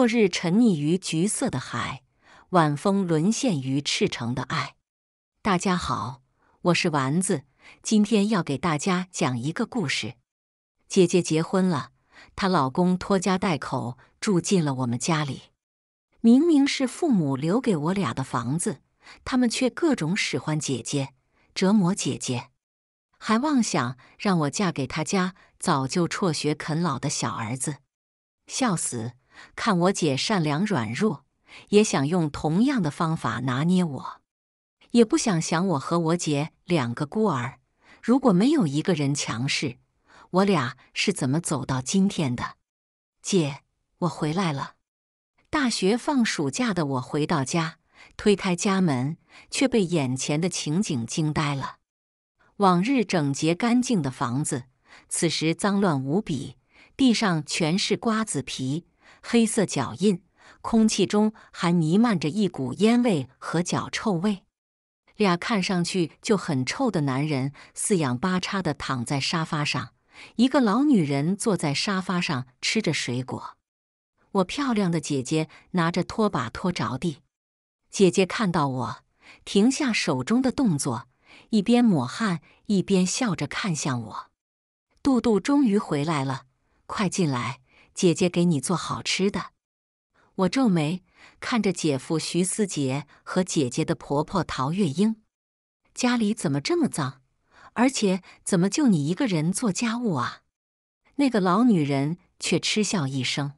落日沉溺于橘色的海，晚风沦陷于赤诚的爱。大家好，我是丸子，今天要给大家讲一个故事。姐姐结婚了，她老公拖家带口住进了我们家里。明明是父母留给我俩的房子，他们却各种使唤姐姐，折磨姐姐，还妄想让我嫁给他家早就辍学啃老的小儿子，笑死！看我姐善良软弱，也想用同样的方法拿捏我，也不想想我和我姐两个孤儿，如果没有一个人强势，我俩是怎么走到今天的？姐，我回来了。大学放暑假的我回到家，推开家门，却被眼前的情景惊呆了。往日整洁干净的房子，此时脏乱无比，地上全是瓜子皮。黑色脚印，空气中还弥漫着一股烟味和脚臭味。俩看上去就很臭的男人四仰八叉地躺在沙发上，一个老女人坐在沙发上吃着水果。我漂亮的姐姐拿着拖把拖着地。姐姐看到我，停下手中的动作，一边抹汗一边笑着看向我：“杜杜终于回来了，快进来。”姐姐给你做好吃的，我皱眉看着姐夫徐思杰和姐姐的婆婆陶月英，家里怎么这么脏？而且怎么就你一个人做家务啊？那个老女人却嗤笑一声：“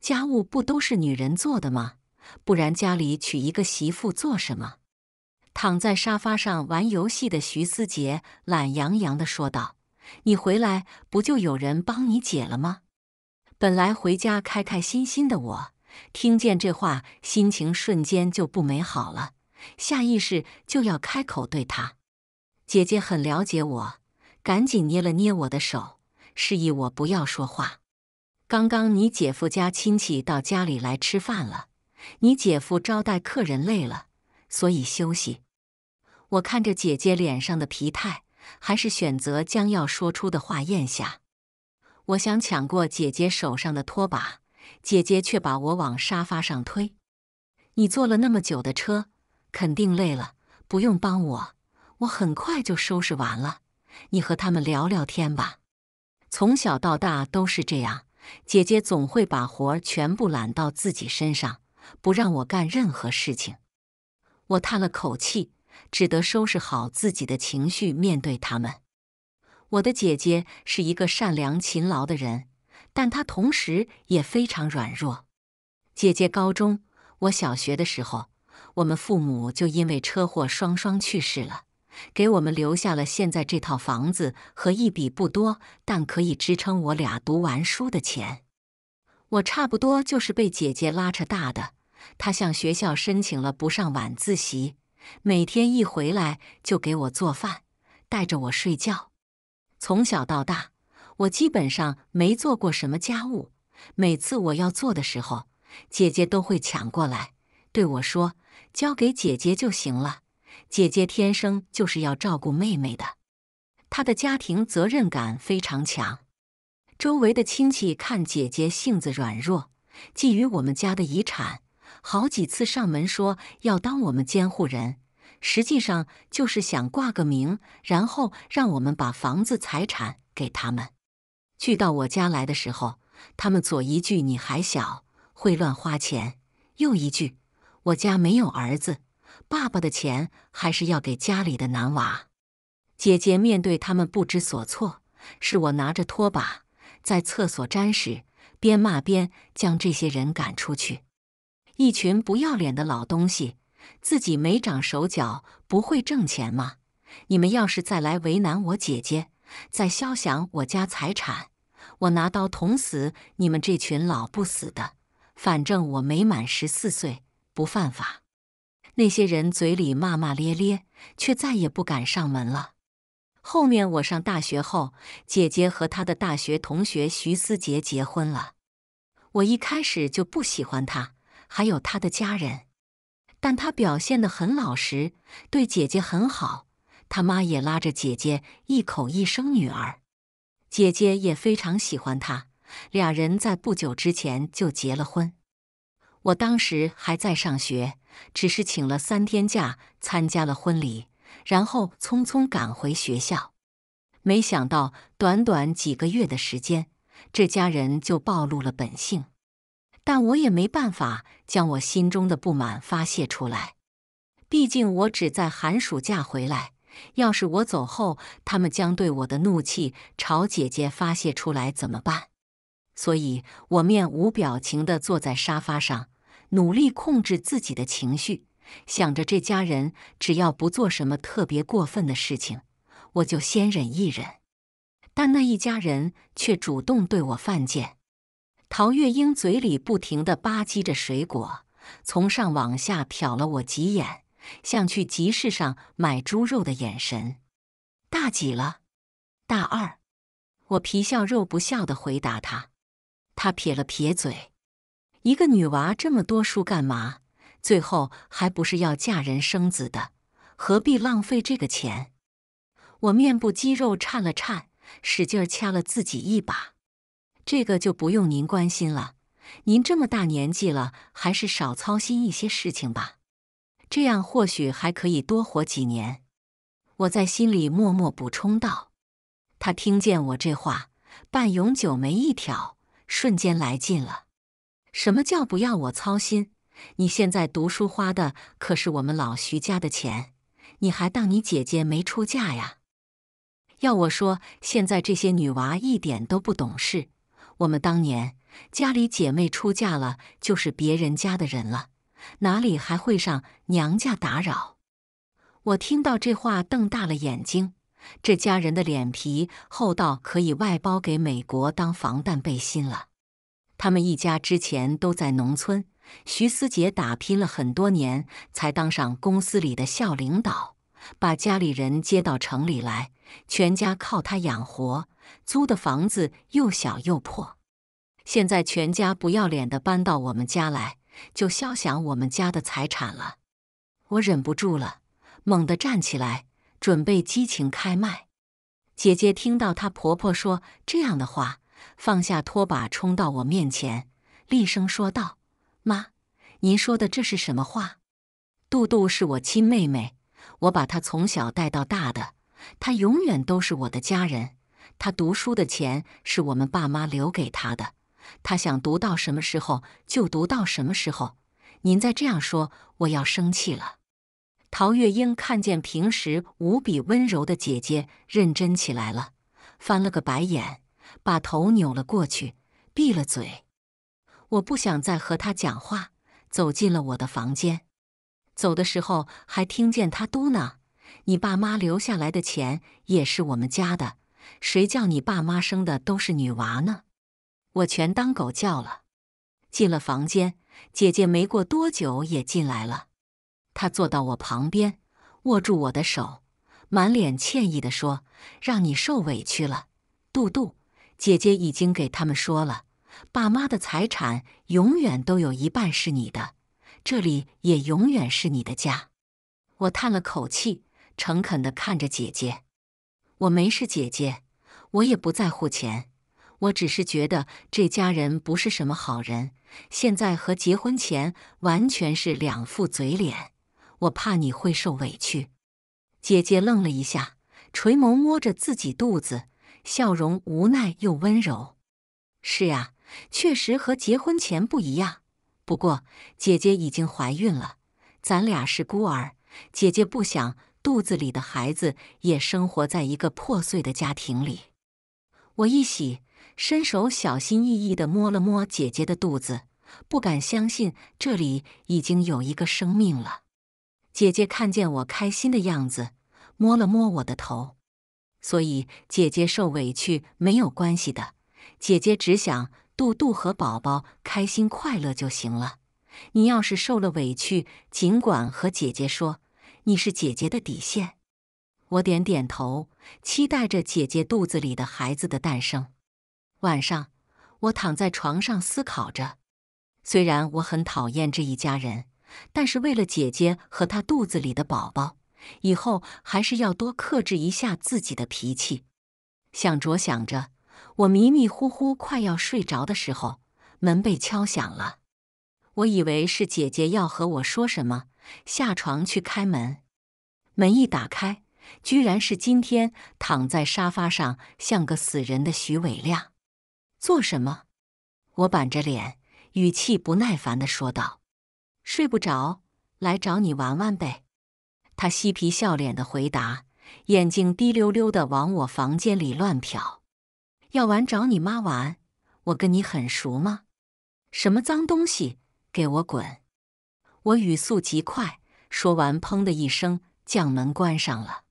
家务不都是女人做的吗？不然家里娶一个媳妇做什么？”躺在沙发上玩游戏的徐思杰懒洋洋的说道：“你回来不就有人帮你解了吗？”本来回家开开心心的我，听见这话，心情瞬间就不美好了，下意识就要开口对他。姐姐很了解我，赶紧捏了捏我的手，示意我不要说话。刚刚你姐夫家亲戚到家里来吃饭了，你姐夫招待客人累了，所以休息。我看着姐姐脸上的疲态，还是选择将要说出的话咽下。我想抢过姐姐手上的拖把，姐姐却把我往沙发上推。你坐了那么久的车，肯定累了，不用帮我，我很快就收拾完了。你和他们聊聊天吧。从小到大都是这样，姐姐总会把活儿全部揽到自己身上，不让我干任何事情。我叹了口气，只得收拾好自己的情绪，面对他们。我的姐姐是一个善良勤劳的人，但她同时也非常软弱。姐姐高中，我小学的时候，我们父母就因为车祸双双去世了，给我们留下了现在这套房子和一笔不多但可以支撑我俩读完书的钱。我差不多就是被姐姐拉扯大的。她向学校申请了不上晚自习，每天一回来就给我做饭，带着我睡觉。从小到大，我基本上没做过什么家务。每次我要做的时候，姐姐都会抢过来对我说：“交给姐姐就行了。”姐姐天生就是要照顾妹妹的，她的家庭责任感非常强。周围的亲戚看姐姐性子软弱，觊觎我们家的遗产，好几次上门说要当我们监护人。实际上就是想挂个名，然后让我们把房子、财产给他们。去到我家来的时候，他们左一句“你还小，会乱花钱”，右一句“我家没有儿子，爸爸的钱还是要给家里的男娃”。姐姐面对他们不知所措，是我拿着拖把在厕所沾屎，边骂边将这些人赶出去。一群不要脸的老东西！自己没长手脚，不会挣钱吗？你们要是再来为难我姐姐，再消想我家财产，我拿刀捅死你们这群老不死的！反正我没满十四岁，不犯法。那些人嘴里骂骂咧咧，却再也不敢上门了。后面我上大学后，姐姐和她的大学同学徐思杰结婚了。我一开始就不喜欢他，还有他的家人。但他表现得很老实，对姐姐很好。他妈也拉着姐姐一口一声女儿，姐姐也非常喜欢他。俩人在不久之前就结了婚。我当时还在上学，只是请了三天假参加了婚礼，然后匆匆赶回学校。没想到短短几个月的时间，这家人就暴露了本性。但我也没办法将我心中的不满发泄出来，毕竟我只在寒暑假回来。要是我走后，他们将对我的怒气朝姐姐发泄出来怎么办？所以，我面无表情的坐在沙发上，努力控制自己的情绪，想着这家人只要不做什么特别过分的事情，我就先忍一忍。但那一家人却主动对我犯贱。陶月英嘴里不停地吧唧着水果，从上往下瞟了我几眼，像去集市上买猪肉的眼神。大几了？大二。我皮笑肉不笑地回答他。他撇了撇嘴：“一个女娃这么多书干嘛？最后还不是要嫁人生子的，何必浪费这个钱？”我面部肌肉颤了颤，使劲掐了自己一把。这个就不用您关心了，您这么大年纪了，还是少操心一些事情吧，这样或许还可以多活几年。我在心里默默补充道。他听见我这话，半永久眉一挑，瞬间来劲了。什么叫不要我操心？你现在读书花的可是我们老徐家的钱，你还当你姐姐没出嫁呀？要我说，现在这些女娃一点都不懂事。我们当年家里姐妹出嫁了，就是别人家的人了，哪里还会上娘家打扰？我听到这话，瞪大了眼睛。这家人的脸皮厚到可以外包给美国当防弹背心了。他们一家之前都在农村，徐思杰打拼了很多年，才当上公司里的校领导，把家里人接到城里来，全家靠他养活。租的房子又小又破，现在全家不要脸的搬到我们家来，就消想我们家的财产了。我忍不住了，猛地站起来，准备激情开麦。姐姐听到她婆婆说这样的话，放下拖把，冲到我面前，厉声说道：“妈，您说的这是什么话？杜杜是我亲妹妹，我把她从小带到大的，她永远都是我的家人。”他读书的钱是我们爸妈留给他的，他想读到什么时候就读到什么时候。您再这样说，我要生气了。陶月英看见平时无比温柔的姐姐认真起来了，翻了个白眼，把头扭了过去，闭了嘴。我不想再和他讲话，走进了我的房间。走的时候还听见他嘟囔：“你爸妈留下来的钱也是我们家的。”谁叫你爸妈生的都是女娃呢？我全当狗叫了。进了房间，姐姐没过多久也进来了。她坐到我旁边，握住我的手，满脸歉意的说：“让你受委屈了，杜杜。姐姐已经给他们说了，爸妈的财产永远都有一半是你的，这里也永远是你的家。”我叹了口气，诚恳的看着姐姐。我没事，姐姐，我也不在乎钱，我只是觉得这家人不是什么好人，现在和结婚前完全是两副嘴脸，我怕你会受委屈。姐姐愣了一下，垂眸摸着自己肚子，笑容无奈又温柔。是啊，确实和结婚前不一样。不过姐姐已经怀孕了，咱俩是孤儿，姐姐不想。肚子里的孩子也生活在一个破碎的家庭里。我一喜，伸手小心翼翼的摸了摸姐姐的肚子，不敢相信这里已经有一个生命了。姐姐看见我开心的样子，摸了摸我的头。所以姐姐受委屈没有关系的，姐姐只想肚肚和宝宝开心快乐就行了。你要是受了委屈，尽管和姐姐说。你是姐姐的底线，我点点头，期待着姐姐肚子里的孩子的诞生。晚上，我躺在床上思考着，虽然我很讨厌这一家人，但是为了姐姐和她肚子里的宝宝，以后还是要多克制一下自己的脾气。想着想着，我迷迷糊糊快要睡着的时候，门被敲响了。我以为是姐姐要和我说什么。下床去开门，门一打开，居然是今天躺在沙发上像个死人的徐伟亮。做什么？我板着脸，语气不耐烦地说道：“睡不着，来找你玩玩呗。”他嬉皮笑脸地回答，眼睛滴溜溜地往我房间里乱瞟。“要玩找你妈玩，我跟你很熟吗？什么脏东西，给我滚！”我语速极快，说完“砰”的一声，将门关上了。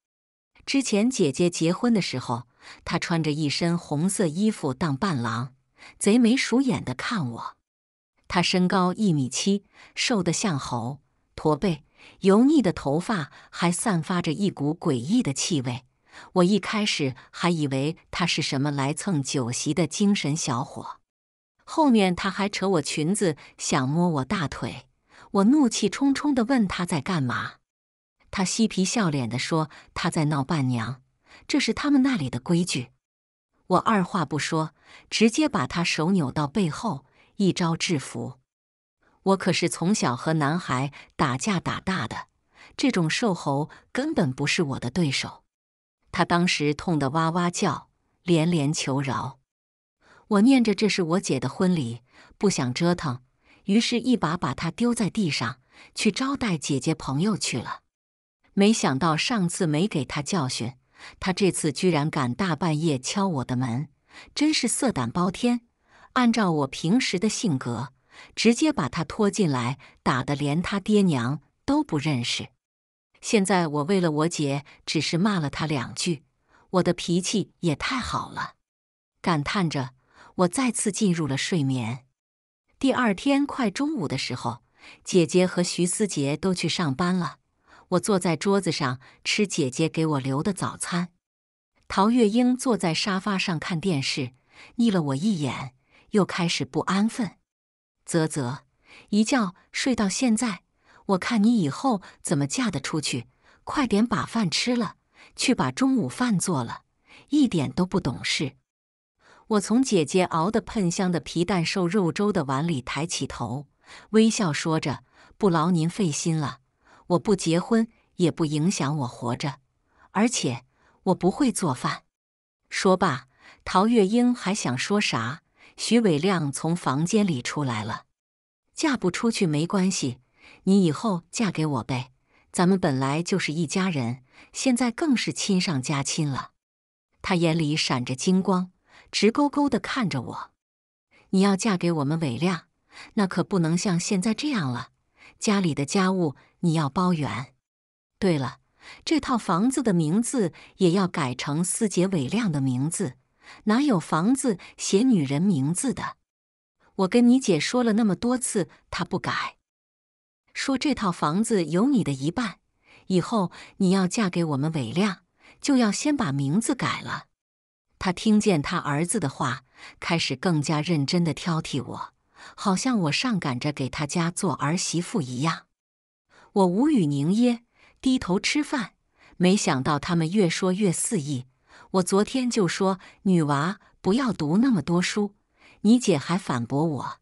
之前姐姐结婚的时候，她穿着一身红色衣服当伴郎，贼眉鼠眼的看我。他身高一米七，瘦得像猴，驼背，油腻的头发还散发着一股诡异的气味。我一开始还以为他是什么来蹭酒席的精神小伙，后面他还扯我裙子，想摸我大腿。我怒气冲冲的问他在干嘛，他嬉皮笑脸的说他在闹伴娘，这是他们那里的规矩。我二话不说，直接把他手扭到背后，一招制服。我可是从小和男孩打架打大的，这种瘦猴根本不是我的对手。他当时痛得哇哇叫，连连求饶。我念着这是我姐的婚礼，不想折腾。于是，一把把他丢在地上，去招待姐姐朋友去了。没想到上次没给他教训，他这次居然敢大半夜敲我的门，真是色胆包天。按照我平时的性格，直接把他拖进来，打得连他爹娘都不认识。现在我为了我姐，只是骂了他两句，我的脾气也太好了。感叹着，我再次进入了睡眠。第二天快中午的时候，姐姐和徐思杰都去上班了。我坐在桌子上吃姐姐给我留的早餐。陶月英坐在沙发上看电视，睨了我一眼，又开始不安分。啧啧，一觉睡到现在，我看你以后怎么嫁得出去？快点把饭吃了，去把中午饭做了，一点都不懂事。我从姐姐熬的喷香的皮蛋瘦肉粥的碗里抬起头，微笑说着：“不劳您费心了，我不结婚也不影响我活着，而且我不会做饭。”说罢，陶月英还想说啥，徐伟亮从房间里出来了：“嫁不出去没关系，你以后嫁给我呗，咱们本来就是一家人，现在更是亲上加亲了。”他眼里闪着金光。直勾勾的看着我，你要嫁给我们伟亮，那可不能像现在这样了。家里的家务你要包圆。对了，这套房子的名字也要改成四姐伟亮的名字。哪有房子写女人名字的？我跟你姐说了那么多次，她不改。说这套房子有你的一半，以后你要嫁给我们伟亮，就要先把名字改了。他听见他儿子的话，开始更加认真的挑剔我，好像我上赶着给他家做儿媳妇一样。我无语凝噎，低头吃饭。没想到他们越说越肆意。我昨天就说女娃不要读那么多书，你姐还反驳我。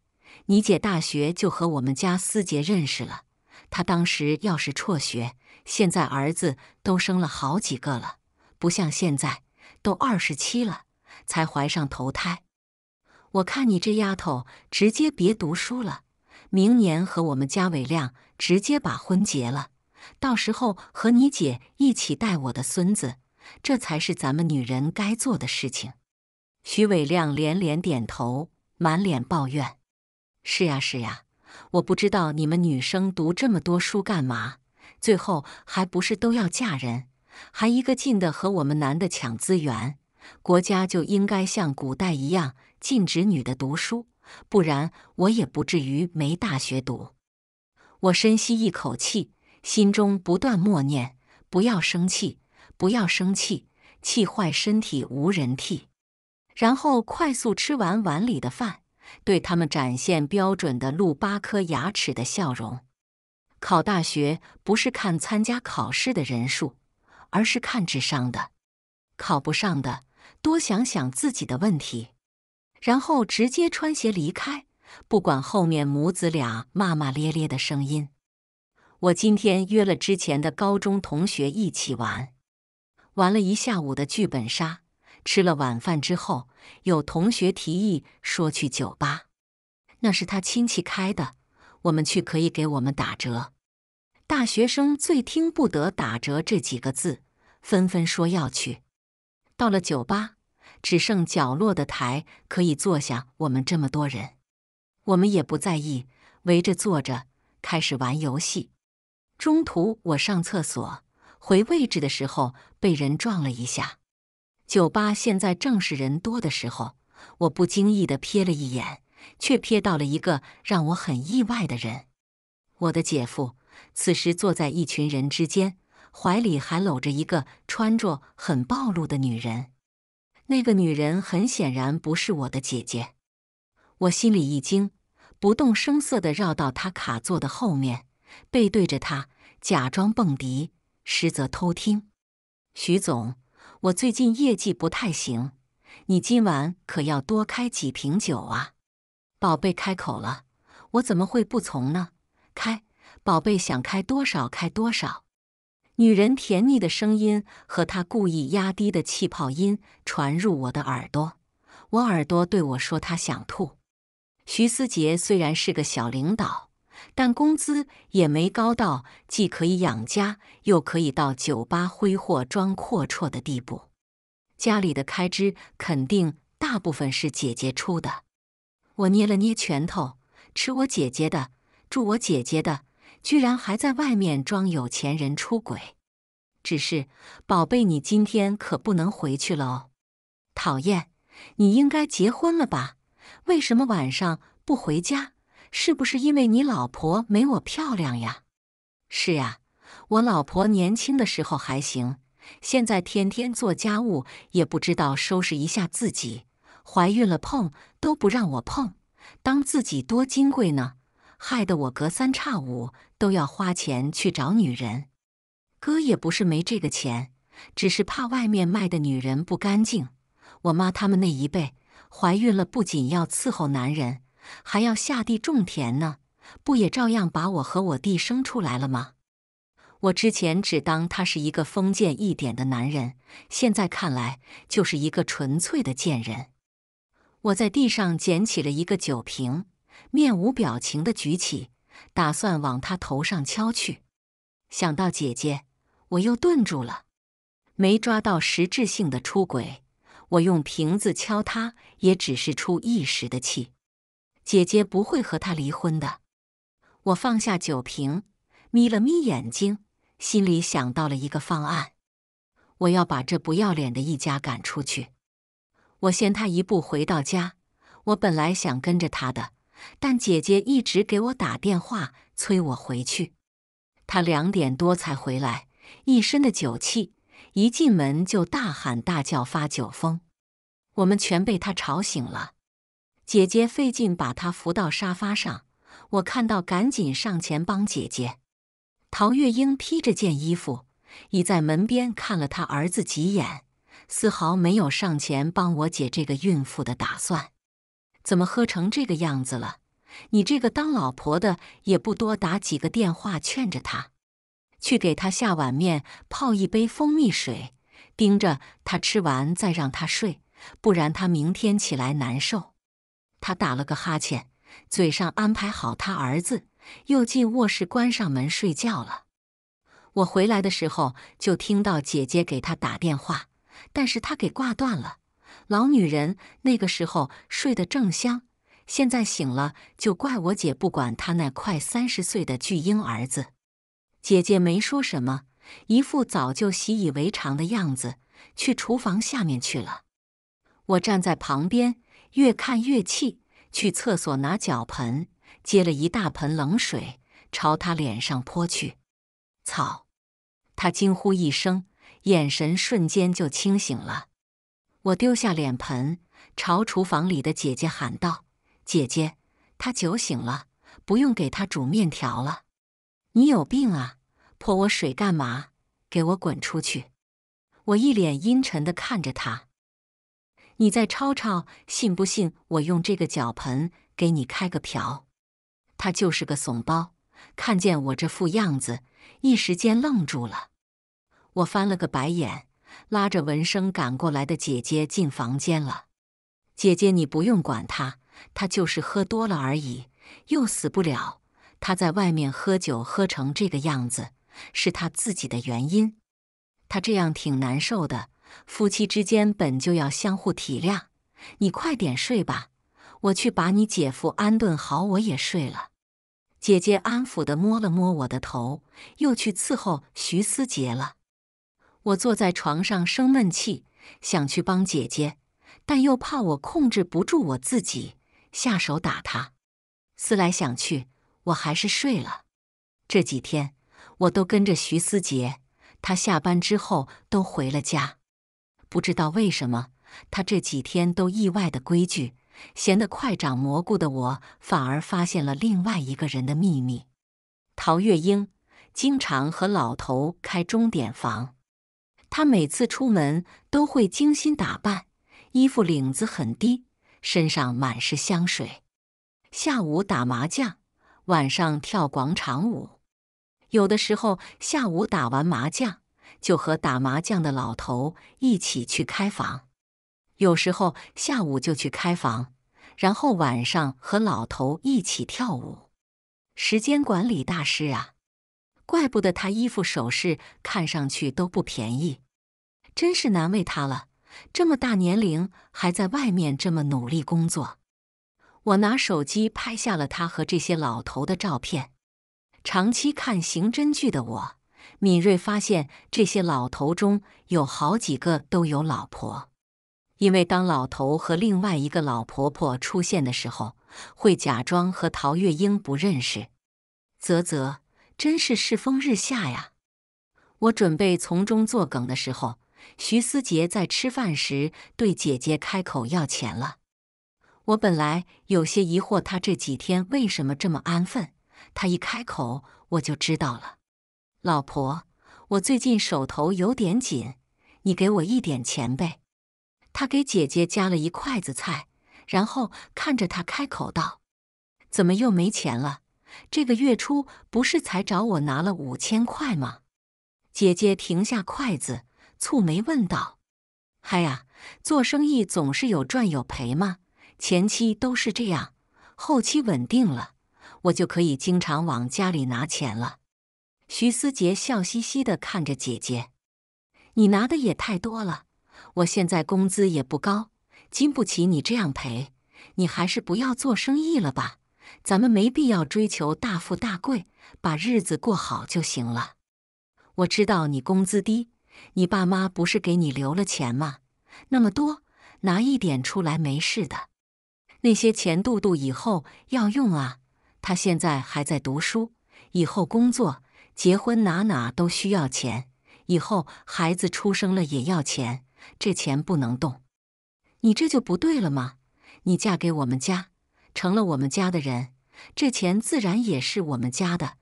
你姐大学就和我们家思杰认识了，她当时要是辍学，现在儿子都生了好几个了，不像现在。都二十七了才怀上头胎，我看你这丫头直接别读书了，明年和我们家伟亮直接把婚结了，到时候和你姐一起带我的孙子，这才是咱们女人该做的事情。徐伟亮连连点头，满脸抱怨：“是呀是呀，我不知道你们女生读这么多书干嘛，最后还不是都要嫁人。”还一个劲的和我们男的抢资源，国家就应该像古代一样禁止女的读书，不然我也不至于没大学读。我深吸一口气，心中不断默念：不要生气，不要生气，气坏身体无人替。然后快速吃完碗里的饭，对他们展现标准的露八颗牙齿的笑容。考大学不是看参加考试的人数。而是看智商的，考不上的，多想想自己的问题，然后直接穿鞋离开，不管后面母子俩骂骂咧咧的声音。我今天约了之前的高中同学一起玩，玩了一下午的剧本杀，吃了晚饭之后，有同学提议说去酒吧，那是他亲戚开的，我们去可以给我们打折。大学生最听不得打折这几个字，纷纷说要去。到了酒吧，只剩角落的台可以坐下，我们这么多人，我们也不在意，围着坐着开始玩游戏。中途我上厕所，回位置的时候被人撞了一下。酒吧现在正是人多的时候，我不经意的瞥了一眼，却瞥到了一个让我很意外的人——我的姐夫。此时坐在一群人之间，怀里还搂着一个穿着很暴露的女人。那个女人很显然不是我的姐姐，我心里一惊，不动声色地绕到她卡座的后面，背对着她，假装蹦迪，实则偷听。徐总，我最近业绩不太行，你今晚可要多开几瓶酒啊！宝贝开口了，我怎么会不从呢？开。宝贝想开多少开多少，女人甜腻的声音和她故意压低的气泡音传入我的耳朵，我耳朵对我说：“她想吐。”徐思杰虽然是个小领导，但工资也没高到既可以养家又可以到酒吧挥霍装阔绰的地步。家里的开支肯定大部分是姐姐出的。我捏了捏拳头，吃我姐姐的，住我姐姐的。居然还在外面装有钱人出轨，只是宝贝，你今天可不能回去了哦！讨厌，你应该结婚了吧？为什么晚上不回家？是不是因为你老婆没我漂亮呀？是呀，我老婆年轻的时候还行，现在天天做家务，也不知道收拾一下自己。怀孕了碰都不让我碰，当自己多金贵呢，害得我隔三差五。都要花钱去找女人，哥也不是没这个钱，只是怕外面卖的女人不干净。我妈他们那一辈怀孕了，不仅要伺候男人，还要下地种田呢，不也照样把我和我弟生出来了吗？我之前只当他是一个封建一点的男人，现在看来就是一个纯粹的贱人。我在地上捡起了一个酒瓶，面无表情的举起。打算往他头上敲去，想到姐姐，我又顿住了。没抓到实质性的出轨，我用瓶子敲他，也只是出一时的气。姐姐不会和他离婚的。我放下酒瓶，眯了眯眼睛，心里想到了一个方案。我要把这不要脸的一家赶出去。我先他一步回到家，我本来想跟着他的。但姐姐一直给我打电话催我回去，她两点多才回来，一身的酒气，一进门就大喊大叫发酒疯，我们全被她吵醒了。姐姐费劲把她扶到沙发上，我看到赶紧上前帮姐姐。陶月英披着件衣服倚在门边看了她儿子几眼，丝毫没有上前帮我姐这个孕妇的打算。怎么喝成这个样子了？你这个当老婆的也不多打几个电话劝着他，去给他下碗面，泡一杯蜂蜜水，盯着他吃完再让他睡，不然他明天起来难受。他打了个哈欠，嘴上安排好他儿子，又进卧室关上门睡觉了。我回来的时候就听到姐姐给他打电话，但是他给挂断了。老女人那个时候睡得正香，现在醒了就怪我姐不管她那快三十岁的巨婴儿子。姐姐没说什么，一副早就习以为常的样子，去厨房下面去了。我站在旁边，越看越气，去厕所拿脚盆，接了一大盆冷水朝他脸上泼去。草！他惊呼一声，眼神瞬间就清醒了。我丢下脸盆，朝厨房里的姐姐喊道：“姐姐，他酒醒了，不用给他煮面条了。”“你有病啊！泼我水干嘛？给我滚出去！”我一脸阴沉地看着他。“你再吵吵，信不信我用这个脚盆给你开个瓢？”他就是个怂包，看见我这副样子，一时间愣住了。我翻了个白眼。拉着闻声赶过来的姐姐进房间了。姐姐，你不用管他，他就是喝多了而已，又死不了。他在外面喝酒喝成这个样子，是他自己的原因。他这样挺难受的。夫妻之间本就要相互体谅。你快点睡吧，我去把你姐夫安顿好，我也睡了。姐姐安抚的摸了摸我的头，又去伺候徐思杰了。我坐在床上生闷气，想去帮姐姐，但又怕我控制不住我自己，下手打她。思来想去，我还是睡了。这几天我都跟着徐思杰，他下班之后都回了家。不知道为什么，他这几天都意外的规矩，闲得快长蘑菇的我，反而发现了另外一个人的秘密：陶月英经常和老头开钟点房。他每次出门都会精心打扮，衣服领子很低，身上满是香水。下午打麻将，晚上跳广场舞。有的时候下午打完麻将，就和打麻将的老头一起去开房；有时候下午就去开房，然后晚上和老头一起跳舞。时间管理大师啊！怪不得他衣服首饰看上去都不便宜，真是难为他了。这么大年龄还在外面这么努力工作。我拿手机拍下了他和这些老头的照片。长期看刑侦剧的我，敏锐发现这些老头中有好几个都有老婆。因为当老头和另外一个老婆婆出现的时候，会假装和陶月英不认识。啧啧。真是世风日下呀！我准备从中作梗的时候，徐思杰在吃饭时对姐姐开口要钱了。我本来有些疑惑，他这几天为什么这么安分？他一开口，我就知道了。老婆，我最近手头有点紧，你给我一点钱呗。他给姐姐夹了一筷子菜，然后看着他开口道：“怎么又没钱了？”这个月初不是才找我拿了五千块吗？姐姐停下筷子，蹙眉问道：“嗨呀，做生意总是有赚有赔嘛，前期都是这样，后期稳定了，我就可以经常往家里拿钱了。”徐思杰笑嘻嘻的看着姐姐：“你拿的也太多了，我现在工资也不高，经不起你这样赔，你还是不要做生意了吧。”咱们没必要追求大富大贵，把日子过好就行了。我知道你工资低，你爸妈不是给你留了钱吗？那么多，拿一点出来没事的。那些钱杜杜以后要用啊，他现在还在读书，以后工作、结婚哪哪都需要钱。以后孩子出生了也要钱，这钱不能动。你这就不对了吗？你嫁给我们家。成了我们家的人，这钱自然也是我们家的。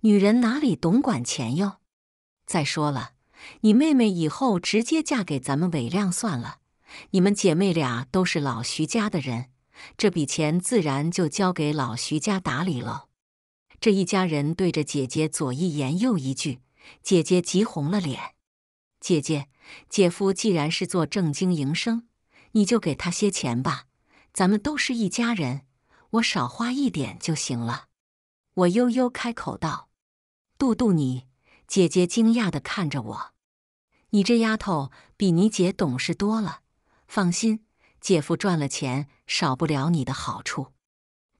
女人哪里懂管钱哟？再说了，你妹妹以后直接嫁给咱们韦亮算了。你们姐妹俩都是老徐家的人，这笔钱自然就交给老徐家打理了。这一家人对着姐姐左一言右一句，姐姐急红了脸。姐姐，姐夫既然是做正经营生，你就给他些钱吧。咱们都是一家人。我少花一点就行了，我悠悠开口道：“杜杜，你姐姐惊讶地看着我，你这丫头比你姐懂事多了。放心，姐夫赚了钱少不了你的好处。”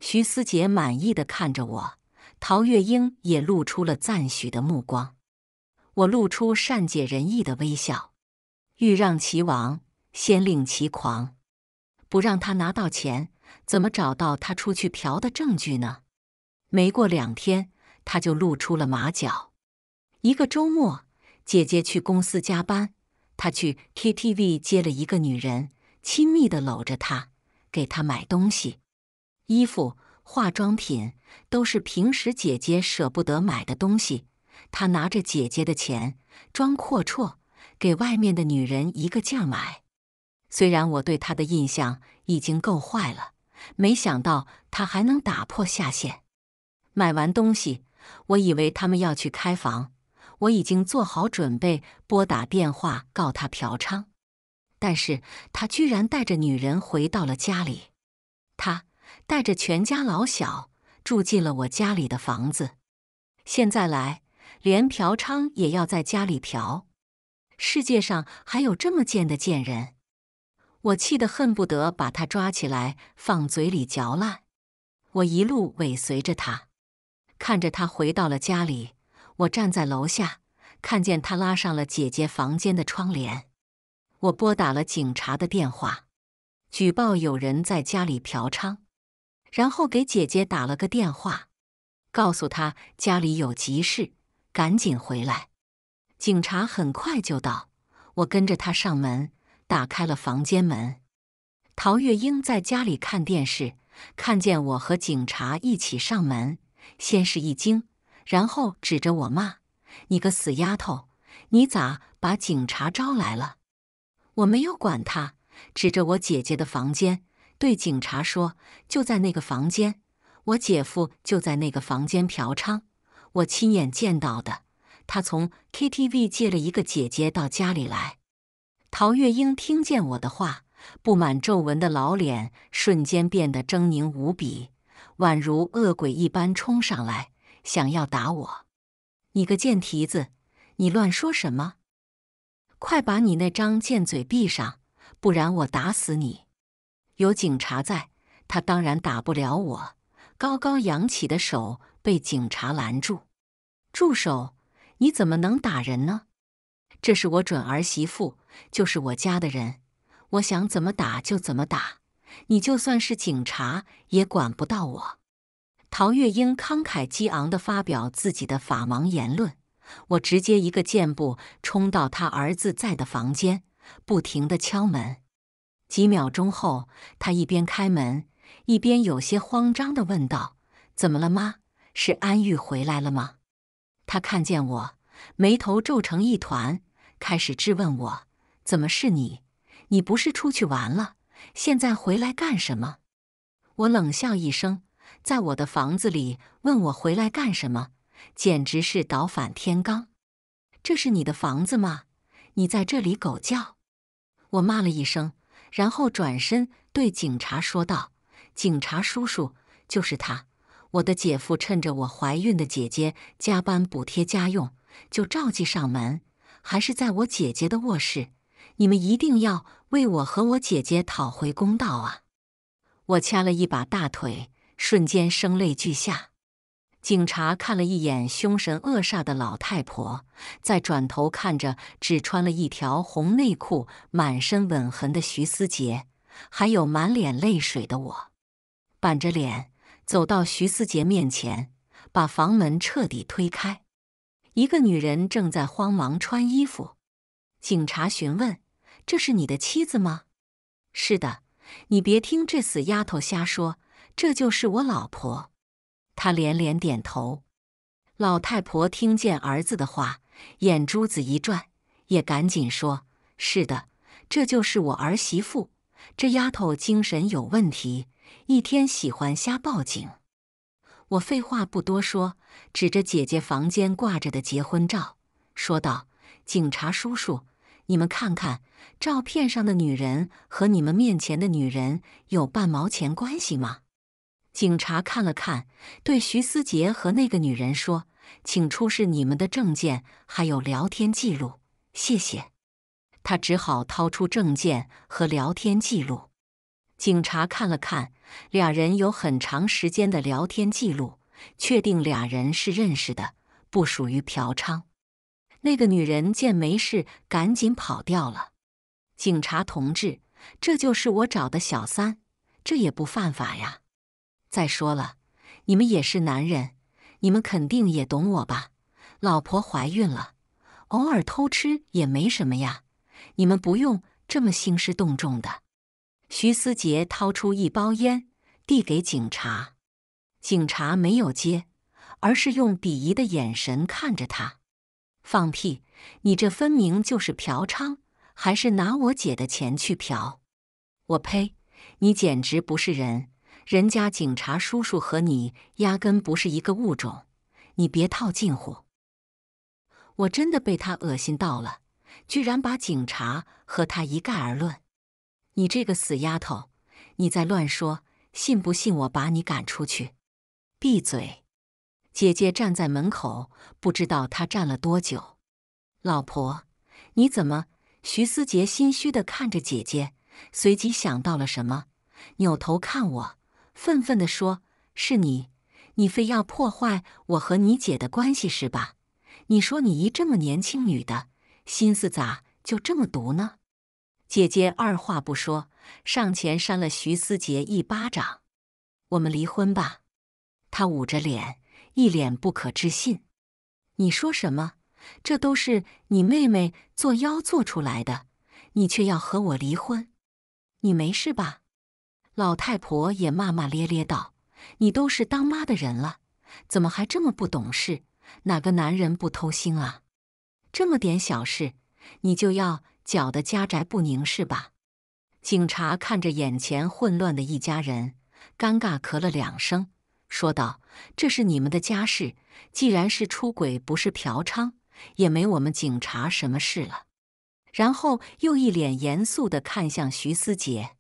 徐思杰满意的看着我，陶月英也露出了赞许的目光。我露出善解人意的微笑，欲让其亡，先令其狂，不让他拿到钱。怎么找到他出去嫖的证据呢？没过两天，他就露出了马脚。一个周末，姐姐去公司加班，他去 KTV 接了一个女人，亲密的搂着她，给她买东西，衣服、化妆品都是平时姐姐舍不得买的东西。他拿着姐姐的钱，装阔绰，给外面的女人一个劲买。虽然我对他的印象已经够坏了。没想到他还能打破下限。买完东西，我以为他们要去开房，我已经做好准备拨打电话告他嫖娼。但是他居然带着女人回到了家里，他带着全家老小住进了我家里的房子。现在来，连嫖娼也要在家里嫖。世界上还有这么贱的贱人！我气得恨不得把他抓起来放嘴里嚼烂。我一路尾随着他，看着他回到了家里。我站在楼下，看见他拉上了姐姐房间的窗帘。我拨打了警察的电话，举报有人在家里嫖娼，然后给姐姐打了个电话，告诉她家里有急事，赶紧回来。警察很快就到，我跟着他上门。打开了房间门，陶月英在家里看电视，看见我和警察一起上门，先是一惊，然后指着我骂：“你个死丫头，你咋把警察招来了？”我没有管他，指着我姐姐的房间对警察说：“就在那个房间，我姐夫就在那个房间嫖娼，我亲眼见到的。他从 KTV 借了一个姐姐到家里来。”陶月英听见我的话，布满皱纹的老脸瞬间变得狰狞无比，宛如恶鬼一般冲上来，想要打我。你个贱蹄子，你乱说什么？快把你那张贱嘴闭上，不然我打死你！有警察在，他当然打不了我。高高扬起的手被警察拦住，住手！你怎么能打人呢？这是我准儿媳妇，就是我家的人，我想怎么打就怎么打，你就算是警察也管不到我。陶月英慷慨激昂的发表自己的法盲言论，我直接一个箭步冲到他儿子在的房间，不停的敲门。几秒钟后，他一边开门，一边有些慌张的问道：“怎么了，妈？是安玉回来了吗？”他看见我，眉头皱成一团。开始质问我，怎么是你？你不是出去玩了？现在回来干什么？我冷笑一声，在我的房子里问我回来干什么，简直是倒反天罡。这是你的房子吗？你在这里狗叫！我骂了一声，然后转身对警察说道：“警察叔叔，就是他，我的姐夫，趁着我怀孕的姐姐加班补贴家用，就照计上门。”还是在我姐姐的卧室，你们一定要为我和我姐姐讨回公道啊！我掐了一把大腿，瞬间声泪俱下。警察看了一眼凶神恶煞的老太婆，再转头看着只穿了一条红内裤、满身吻痕的徐思杰，还有满脸泪水的我，板着脸走到徐思杰面前，把房门彻底推开。一个女人正在慌忙穿衣服，警察询问：“这是你的妻子吗？”“是的。”“你别听这死丫头瞎说，这就是我老婆。”他连连点头。老太婆听见儿子的话，眼珠子一转，也赶紧说：“是的，这就是我儿媳妇。这丫头精神有问题，一天喜欢瞎报警。”我废话不多说，指着姐姐房间挂着的结婚照说道：“警察叔叔，你们看看照片上的女人和你们面前的女人有半毛钱关系吗？”警察看了看，对徐思杰和那个女人说：“请出示你们的证件，还有聊天记录，谢谢。”他只好掏出证件和聊天记录。警察看了看，俩人有很长时间的聊天记录，确定俩人是认识的，不属于嫖娼。那个女人见没事，赶紧跑掉了。警察同志，这就是我找的小三，这也不犯法呀。再说了，你们也是男人，你们肯定也懂我吧？老婆怀孕了，偶尔偷吃也没什么呀。你们不用这么兴师动众的。徐思杰掏出一包烟，递给警察。警察没有接，而是用鄙夷的眼神看着他。放屁！你这分明就是嫖娼，还是拿我姐的钱去嫖。我呸！你简直不是人！人家警察叔叔和你压根不是一个物种。你别套近乎！我真的被他恶心到了，居然把警察和他一概而论。你这个死丫头，你再乱说，信不信我把你赶出去？闭嘴！姐姐站在门口，不知道她站了多久。老婆，你怎么？徐思杰心虚的看着姐姐，随即想到了什么，扭头看我，愤愤地说：“是你，你非要破坏我和你姐的关系是吧？你说你一这么年轻女的，心思咋就这么毒呢？”姐姐二话不说，上前扇了徐思杰一巴掌。“我们离婚吧！”她捂着脸，一脸不可置信。“你说什么？这都是你妹妹作妖做出来的，你却要和我离婚？你没事吧？”老太婆也骂骂咧咧道：“你都是当妈的人了，怎么还这么不懂事？哪个男人不偷腥啊？这么点小事，你就要……”搅得家宅不宁是吧？警察看着眼前混乱的一家人，尴尬咳了两声，说道：“这是你们的家事，既然是出轨，不是嫖娼，也没我们警察什么事了。”然后又一脸严肃地看向徐思杰。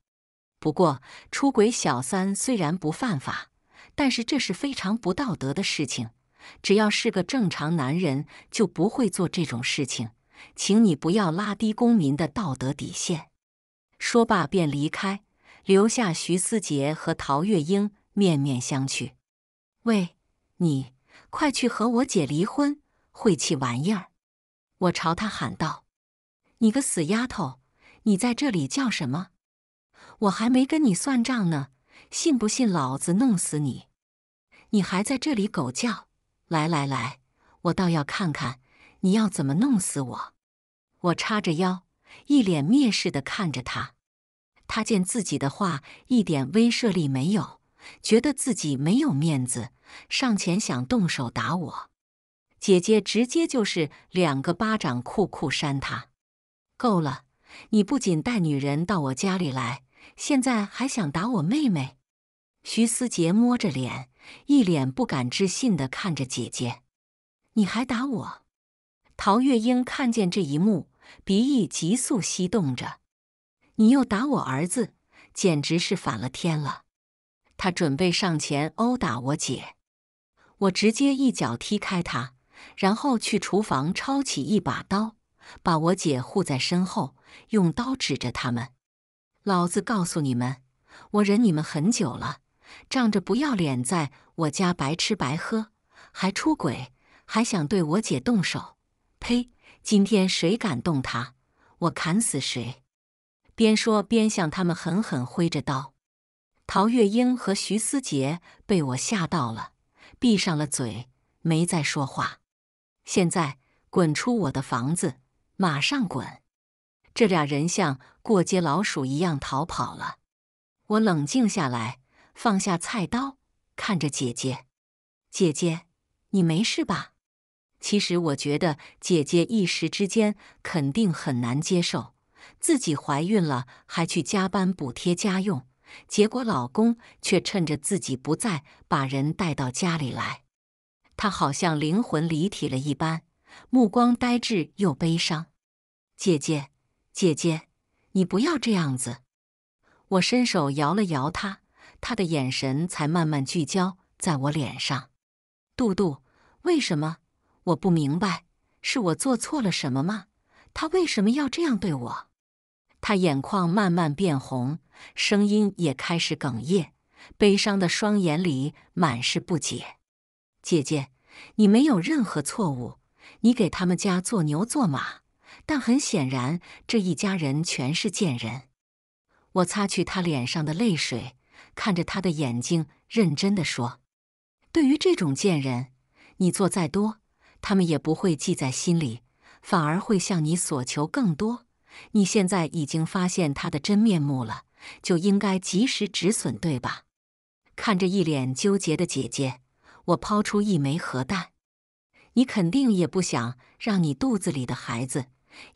不过，出轨小三虽然不犯法，但是这是非常不道德的事情。只要是个正常男人，就不会做这种事情。请你不要拉低公民的道德底线。说罢便离开，留下徐思杰和陶月英面面相觑。喂，你快去和我姐离婚！晦气玩意儿！我朝他喊道：“你个死丫头，你在这里叫什么？我还没跟你算账呢！信不信老子弄死你？你还在这里狗叫？来来来，我倒要看看。”你要怎么弄死我？我叉着腰，一脸蔑视的看着他。他见自己的话一点威慑力没有，觉得自己没有面子，上前想动手打我。姐姐直接就是两个巴掌，酷酷扇他。够了！你不仅带女人到我家里来，现在还想打我妹妹？徐思杰摸着脸，一脸不敢置信的看着姐姐。你还打我？陶月英看见这一幕，鼻翼急速吸动着：“你又打我儿子，简直是反了天了！”他准备上前殴打我姐，我直接一脚踢开他，然后去厨房抄起一把刀，把我姐护在身后，用刀指着他们：“老子告诉你们，我忍你们很久了，仗着不要脸在我家白吃白喝，还出轨，还想对我姐动手！”呸！今天谁敢动他，我砍死谁！边说边向他们狠狠挥着刀。陶月英和徐思杰被我吓到了，闭上了嘴，没再说话。现在滚出我的房子，马上滚！这俩人像过街老鼠一样逃跑了。我冷静下来，放下菜刀，看着姐姐：“姐姐，你没事吧？”其实我觉得姐姐一时之间肯定很难接受自己怀孕了还去加班补贴家用，结果老公却趁着自己不在把人带到家里来。她好像灵魂离体了一般，目光呆滞又悲伤。姐姐，姐姐，你不要这样子。我伸手摇了摇她，她的眼神才慢慢聚焦在我脸上。杜杜，为什么？我不明白，是我做错了什么吗？他为什么要这样对我？他眼眶慢慢变红，声音也开始哽咽，悲伤的双眼里满是不解。姐姐，你没有任何错误，你给他们家做牛做马，但很显然，这一家人全是贱人。我擦去他脸上的泪水，看着他的眼睛，认真的说：“对于这种贱人，你做再多。”他们也不会记在心里，反而会向你索求更多。你现在已经发现他的真面目了，就应该及时止损，对吧？看着一脸纠结的姐姐，我抛出一枚核弹。你肯定也不想让你肚子里的孩子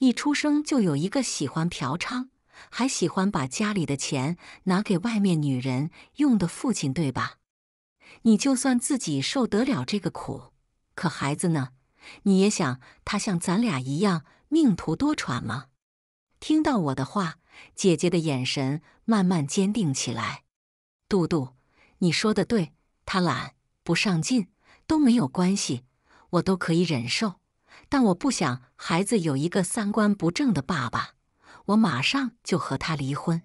一出生就有一个喜欢嫖娼，还喜欢把家里的钱拿给外面女人用的父亲，对吧？你就算自己受得了这个苦，可孩子呢？你也想他像咱俩一样命途多舛吗？听到我的话，姐姐的眼神慢慢坚定起来。杜杜，你说的对，他懒不上进都没有关系，我都可以忍受。但我不想孩子有一个三观不正的爸爸，我马上就和他离婚。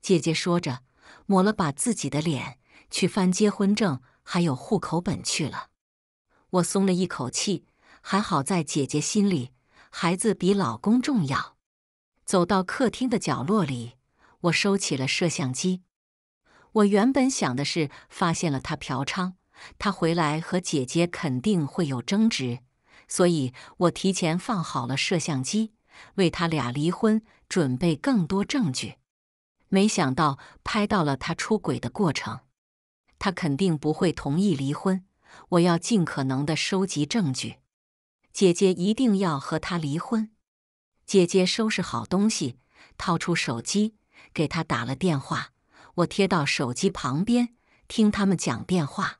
姐姐说着，抹了把自己的脸，去翻结婚证还有户口本去了。我松了一口气。还好在姐姐心里，孩子比老公重要。走到客厅的角落里，我收起了摄像机。我原本想的是，发现了他嫖娼，他回来和姐姐肯定会有争执，所以我提前放好了摄像机，为他俩离婚准备更多证据。没想到拍到了他出轨的过程，他肯定不会同意离婚。我要尽可能的收集证据。姐姐一定要和他离婚。姐姐收拾好东西，掏出手机给他打了电话。我贴到手机旁边，听他们讲电话。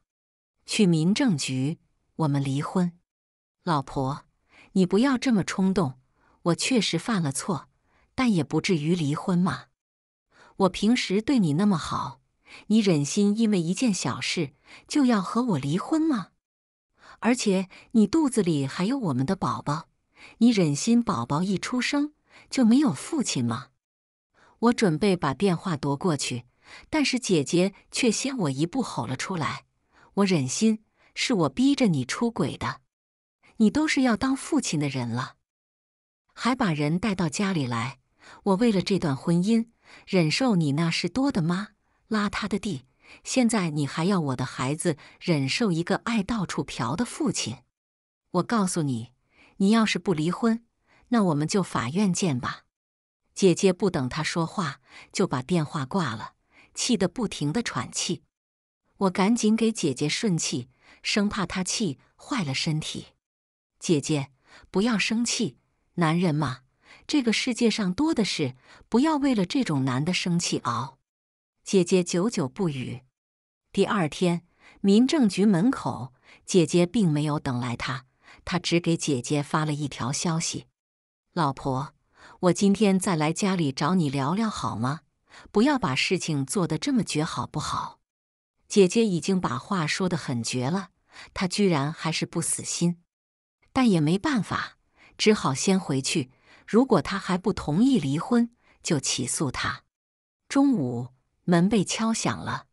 去民政局，我们离婚。老婆，你不要这么冲动。我确实犯了错，但也不至于离婚嘛。我平时对你那么好，你忍心因为一件小事就要和我离婚吗？而且你肚子里还有我们的宝宝，你忍心宝宝一出生就没有父亲吗？我准备把电话夺过去，但是姐姐却先我一步吼了出来。我忍心，是我逼着你出轨的，你都是要当父亲的人了，还把人带到家里来。我为了这段婚姻忍受你那是多的妈邋遢的地。现在你还要我的孩子忍受一个爱到处嫖的父亲？我告诉你，你要是不离婚，那我们就法院见吧！姐姐不等他说话，就把电话挂了，气得不停的喘气。我赶紧给姐姐顺气，生怕她气坏了身体。姐姐，不要生气，男人嘛，这个世界上多的是，不要为了这种男的生气熬。姐姐久久不语。第二天，民政局门口，姐姐并没有等来他，他只给姐姐发了一条消息：“老婆，我今天再来家里找你聊聊好吗？不要把事情做得这么绝，好不好？”姐姐已经把话说的很绝了，她居然还是不死心，但也没办法，只好先回去。如果他还不同意离婚，就起诉他。中午。门被敲响了，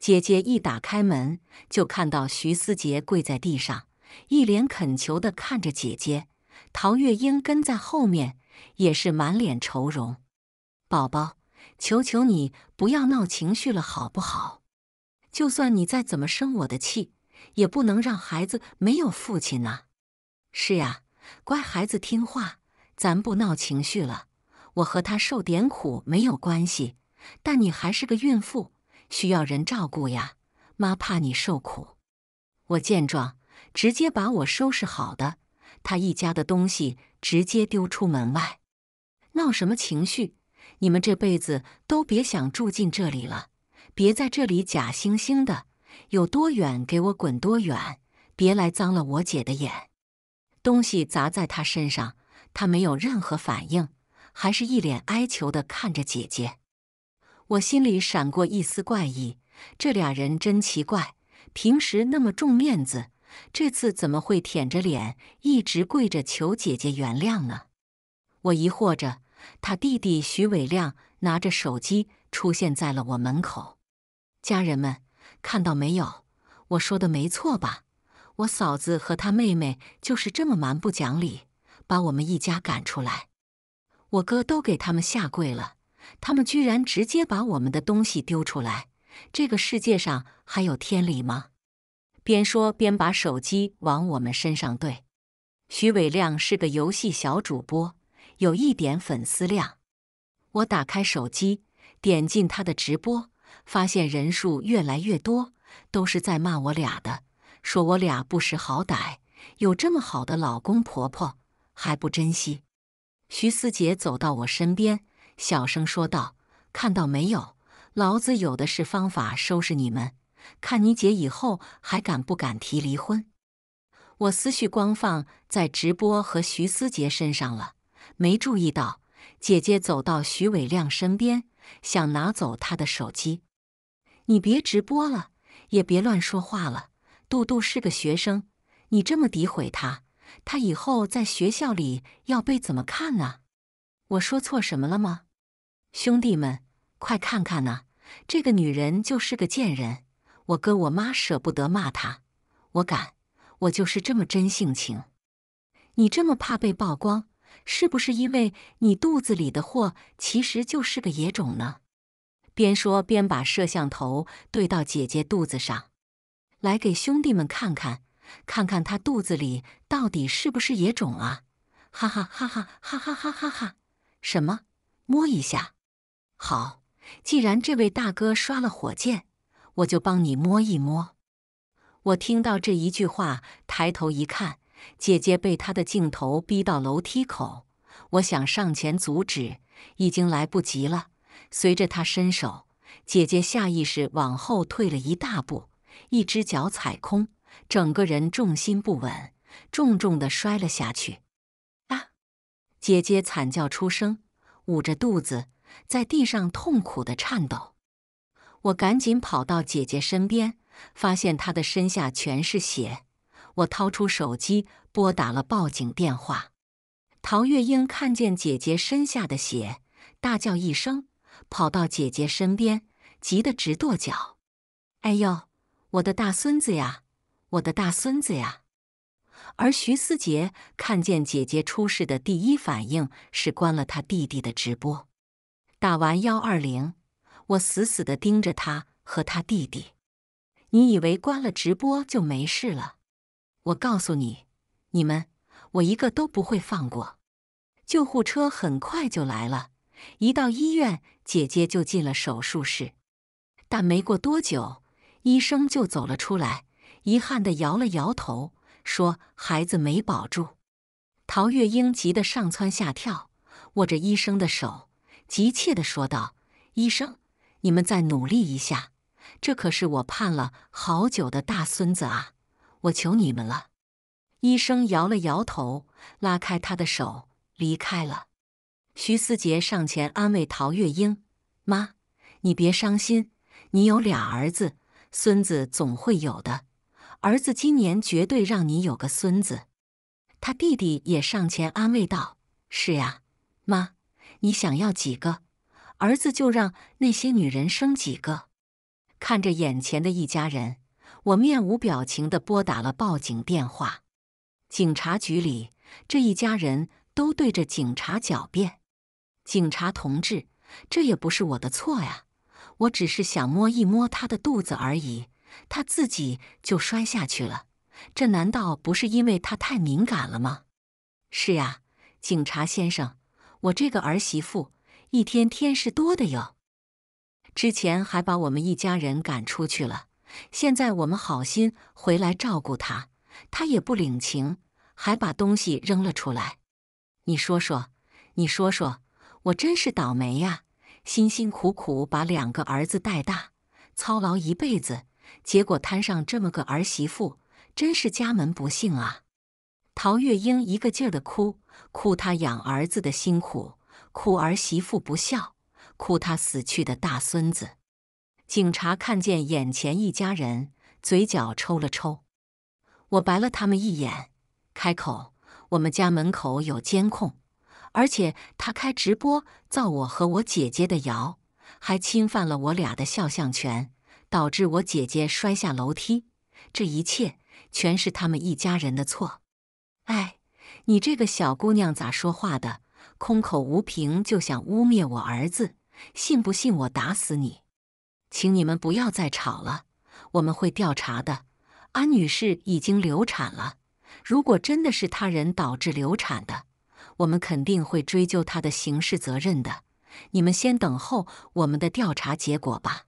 姐姐一打开门就看到徐思杰跪在地上，一脸恳求地看着姐姐。陶月英跟在后面，也是满脸愁容。宝宝，求求你不要闹情绪了，好不好？就算你再怎么生我的气，也不能让孩子没有父亲啊！是呀，乖孩子听话，咱不闹情绪了。我和他受点苦没有关系。但你还是个孕妇，需要人照顾呀。妈怕你受苦。我见状，直接把我收拾好的他一家的东西直接丢出门外。闹什么情绪？你们这辈子都别想住进这里了！别在这里假惺惺的，有多远给我滚多远！别来脏了我姐的眼。东西砸在他身上，他没有任何反应，还是一脸哀求的看着姐姐。我心里闪过一丝怪异，这俩人真奇怪，平时那么重面子，这次怎么会舔着脸一直跪着求姐姐原谅呢？我疑惑着，他弟弟徐伟亮拿着手机出现在了我门口。家人们看到没有？我说的没错吧？我嫂子和他妹妹就是这么蛮不讲理，把我们一家赶出来，我哥都给他们下跪了。他们居然直接把我们的东西丢出来！这个世界上还有天理吗？边说边把手机往我们身上对。徐伟亮是个游戏小主播，有一点粉丝量。我打开手机，点进他的直播，发现人数越来越多，都是在骂我俩的，说我俩不识好歹，有这么好的老公婆婆还不珍惜。徐思杰走到我身边。小声说道：“看到没有，老子有的是方法收拾你们。看你姐以后还敢不敢提离婚？”我思绪光放在直播和徐思杰身上了，没注意到姐姐走到徐伟亮身边，想拿走他的手机。你别直播了，也别乱说话了。杜杜是个学生，你这么诋毁他，他以后在学校里要被怎么看啊？我说错什么了吗？兄弟们，快看看呐！这个女人就是个贱人，我哥我妈舍不得骂她。我敢，我就是这么真性情。你这么怕被曝光，是不是因为你肚子里的货其实就是个野种呢？边说边把摄像头对到姐姐肚子上，来给兄弟们看看，看看她肚子里到底是不是野种啊！哈哈哈哈哈哈哈哈哈哈！什么？摸一下？好，既然这位大哥刷了火箭，我就帮你摸一摸。我听到这一句话，抬头一看，姐姐被他的镜头逼到楼梯口。我想上前阻止，已经来不及了。随着他伸手，姐姐下意识往后退了一大步，一只脚踩空，整个人重心不稳，重重的摔了下去。啊！姐姐惨叫出声，捂着肚子。在地上痛苦的颤抖，我赶紧跑到姐姐身边，发现她的身下全是血。我掏出手机拨打了报警电话。陶月英看见姐姐身下的血，大叫一声，跑到姐姐身边，急得直跺脚：“哎呦，我的大孙子呀，我的大孙子呀！”而徐思杰看见姐姐出事的第一反应是关了他弟弟的直播。打完幺二零，我死死地盯着他和他弟弟。你以为关了直播就没事了？我告诉你，你们我一个都不会放过。救护车很快就来了，一到医院，姐姐就进了手术室。但没过多久，医生就走了出来，遗憾的摇了摇头，说孩子没保住。陶月英急得上蹿下跳，握着医生的手。急切地说道：“医生，你们再努力一下，这可是我盼了好久的大孙子啊！我求你们了。”医生摇了摇头，拉开他的手，离开了。徐思杰上前安慰陶月英：“妈，你别伤心，你有俩儿子，孙子总会有的。儿子今年绝对让你有个孙子。”他弟弟也上前安慰道：“是呀，妈。”你想要几个儿子，就让那些女人生几个。看着眼前的一家人，我面无表情的拨打了报警电话。警察局里，这一家人都对着警察狡辩：“警察同志，这也不是我的错呀，我只是想摸一摸他的肚子而已，他自己就摔下去了。这难道不是因为他太敏感了吗？”“是呀，警察先生。”我这个儿媳妇一天天是多的哟，之前还把我们一家人赶出去了，现在我们好心回来照顾她，她也不领情，还把东西扔了出来。你说说，你说说，我真是倒霉呀！辛辛苦苦把两个儿子带大，操劳一辈子，结果摊上这么个儿媳妇，真是家门不幸啊！陶月英一个劲儿的哭，哭她养儿子的辛苦，哭儿媳妇不孝，哭她死去的大孙子。警察看见眼前一家人，嘴角抽了抽。我白了他们一眼，开口：“我们家门口有监控，而且他开直播造我和我姐姐的谣，还侵犯了我俩的肖像权，导致我姐姐摔下楼梯。这一切全是他们一家人的错。”哎，你这个小姑娘咋说话的？空口无凭就想污蔑我儿子，信不信我打死你？请你们不要再吵了，我们会调查的。安女士已经流产了，如果真的是他人导致流产的，我们肯定会追究她的刑事责任的。你们先等候我们的调查结果吧。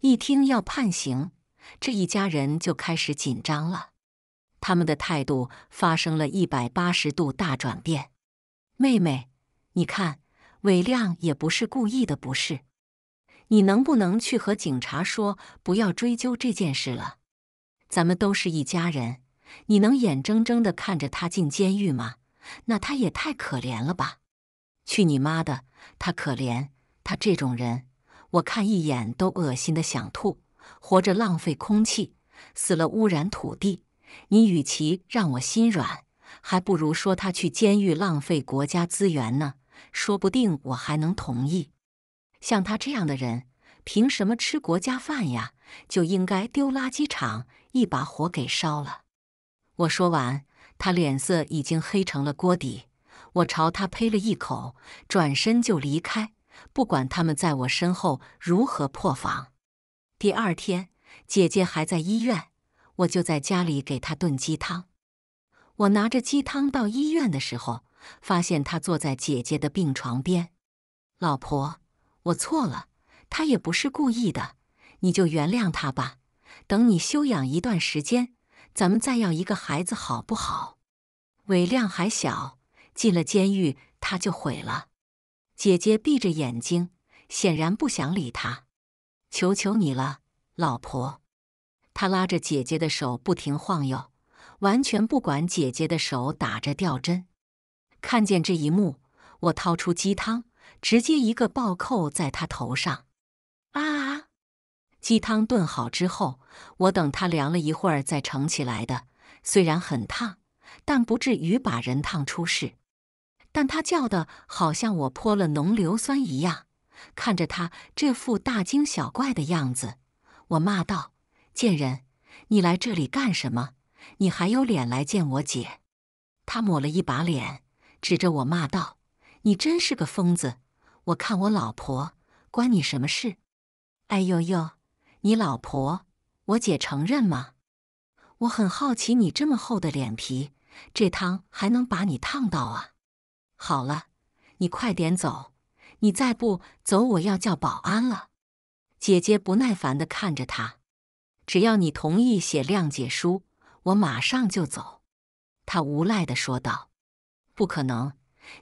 一听要判刑，这一家人就开始紧张了。他们的态度发生了一百八十度大转变。妹妹，你看，伟亮也不是故意的，不是？你能不能去和警察说，不要追究这件事了？咱们都是一家人，你能眼睁睁的看着他进监狱吗？那他也太可怜了吧！去你妈的！他可怜？他这种人，我看一眼都恶心的想吐，活着浪费空气，死了污染土地。你与其让我心软，还不如说他去监狱浪费国家资源呢。说不定我还能同意。像他这样的人，凭什么吃国家饭呀？就应该丢垃圾场，一把火给烧了。我说完，他脸色已经黑成了锅底。我朝他呸了一口，转身就离开。不管他们在我身后如何破防。第二天，姐姐还在医院。我就在家里给他炖鸡汤。我拿着鸡汤到医院的时候，发现他坐在姐姐的病床边。老婆，我错了，他也不是故意的，你就原谅他吧。等你休养一段时间，咱们再要一个孩子，好不好？伟亮还小，进了监狱他就毁了。姐姐闭着眼睛，显然不想理他。求求你了，老婆。他拉着姐姐的手不停晃悠，完全不管姐姐的手打着吊针。看见这一幕，我掏出鸡汤，直接一个暴扣在她头上。啊！鸡汤炖好之后，我等它凉了一会儿再盛起来的，虽然很烫，但不至于把人烫出事。但他叫的好像我泼了浓硫酸一样。看着他这副大惊小怪的样子，我骂道。贱人，你来这里干什么？你还有脸来见我姐？他抹了一把脸，指着我骂道：“你真是个疯子！我看我老婆关你什么事？”哎呦呦，你老婆我姐承认吗？我很好奇，你这么厚的脸皮，这汤还能把你烫到啊？好了，你快点走！你再不走，我要叫保安了！姐姐不耐烦的看着他。只要你同意写谅解书，我马上就走。”他无赖地说道。“不可能！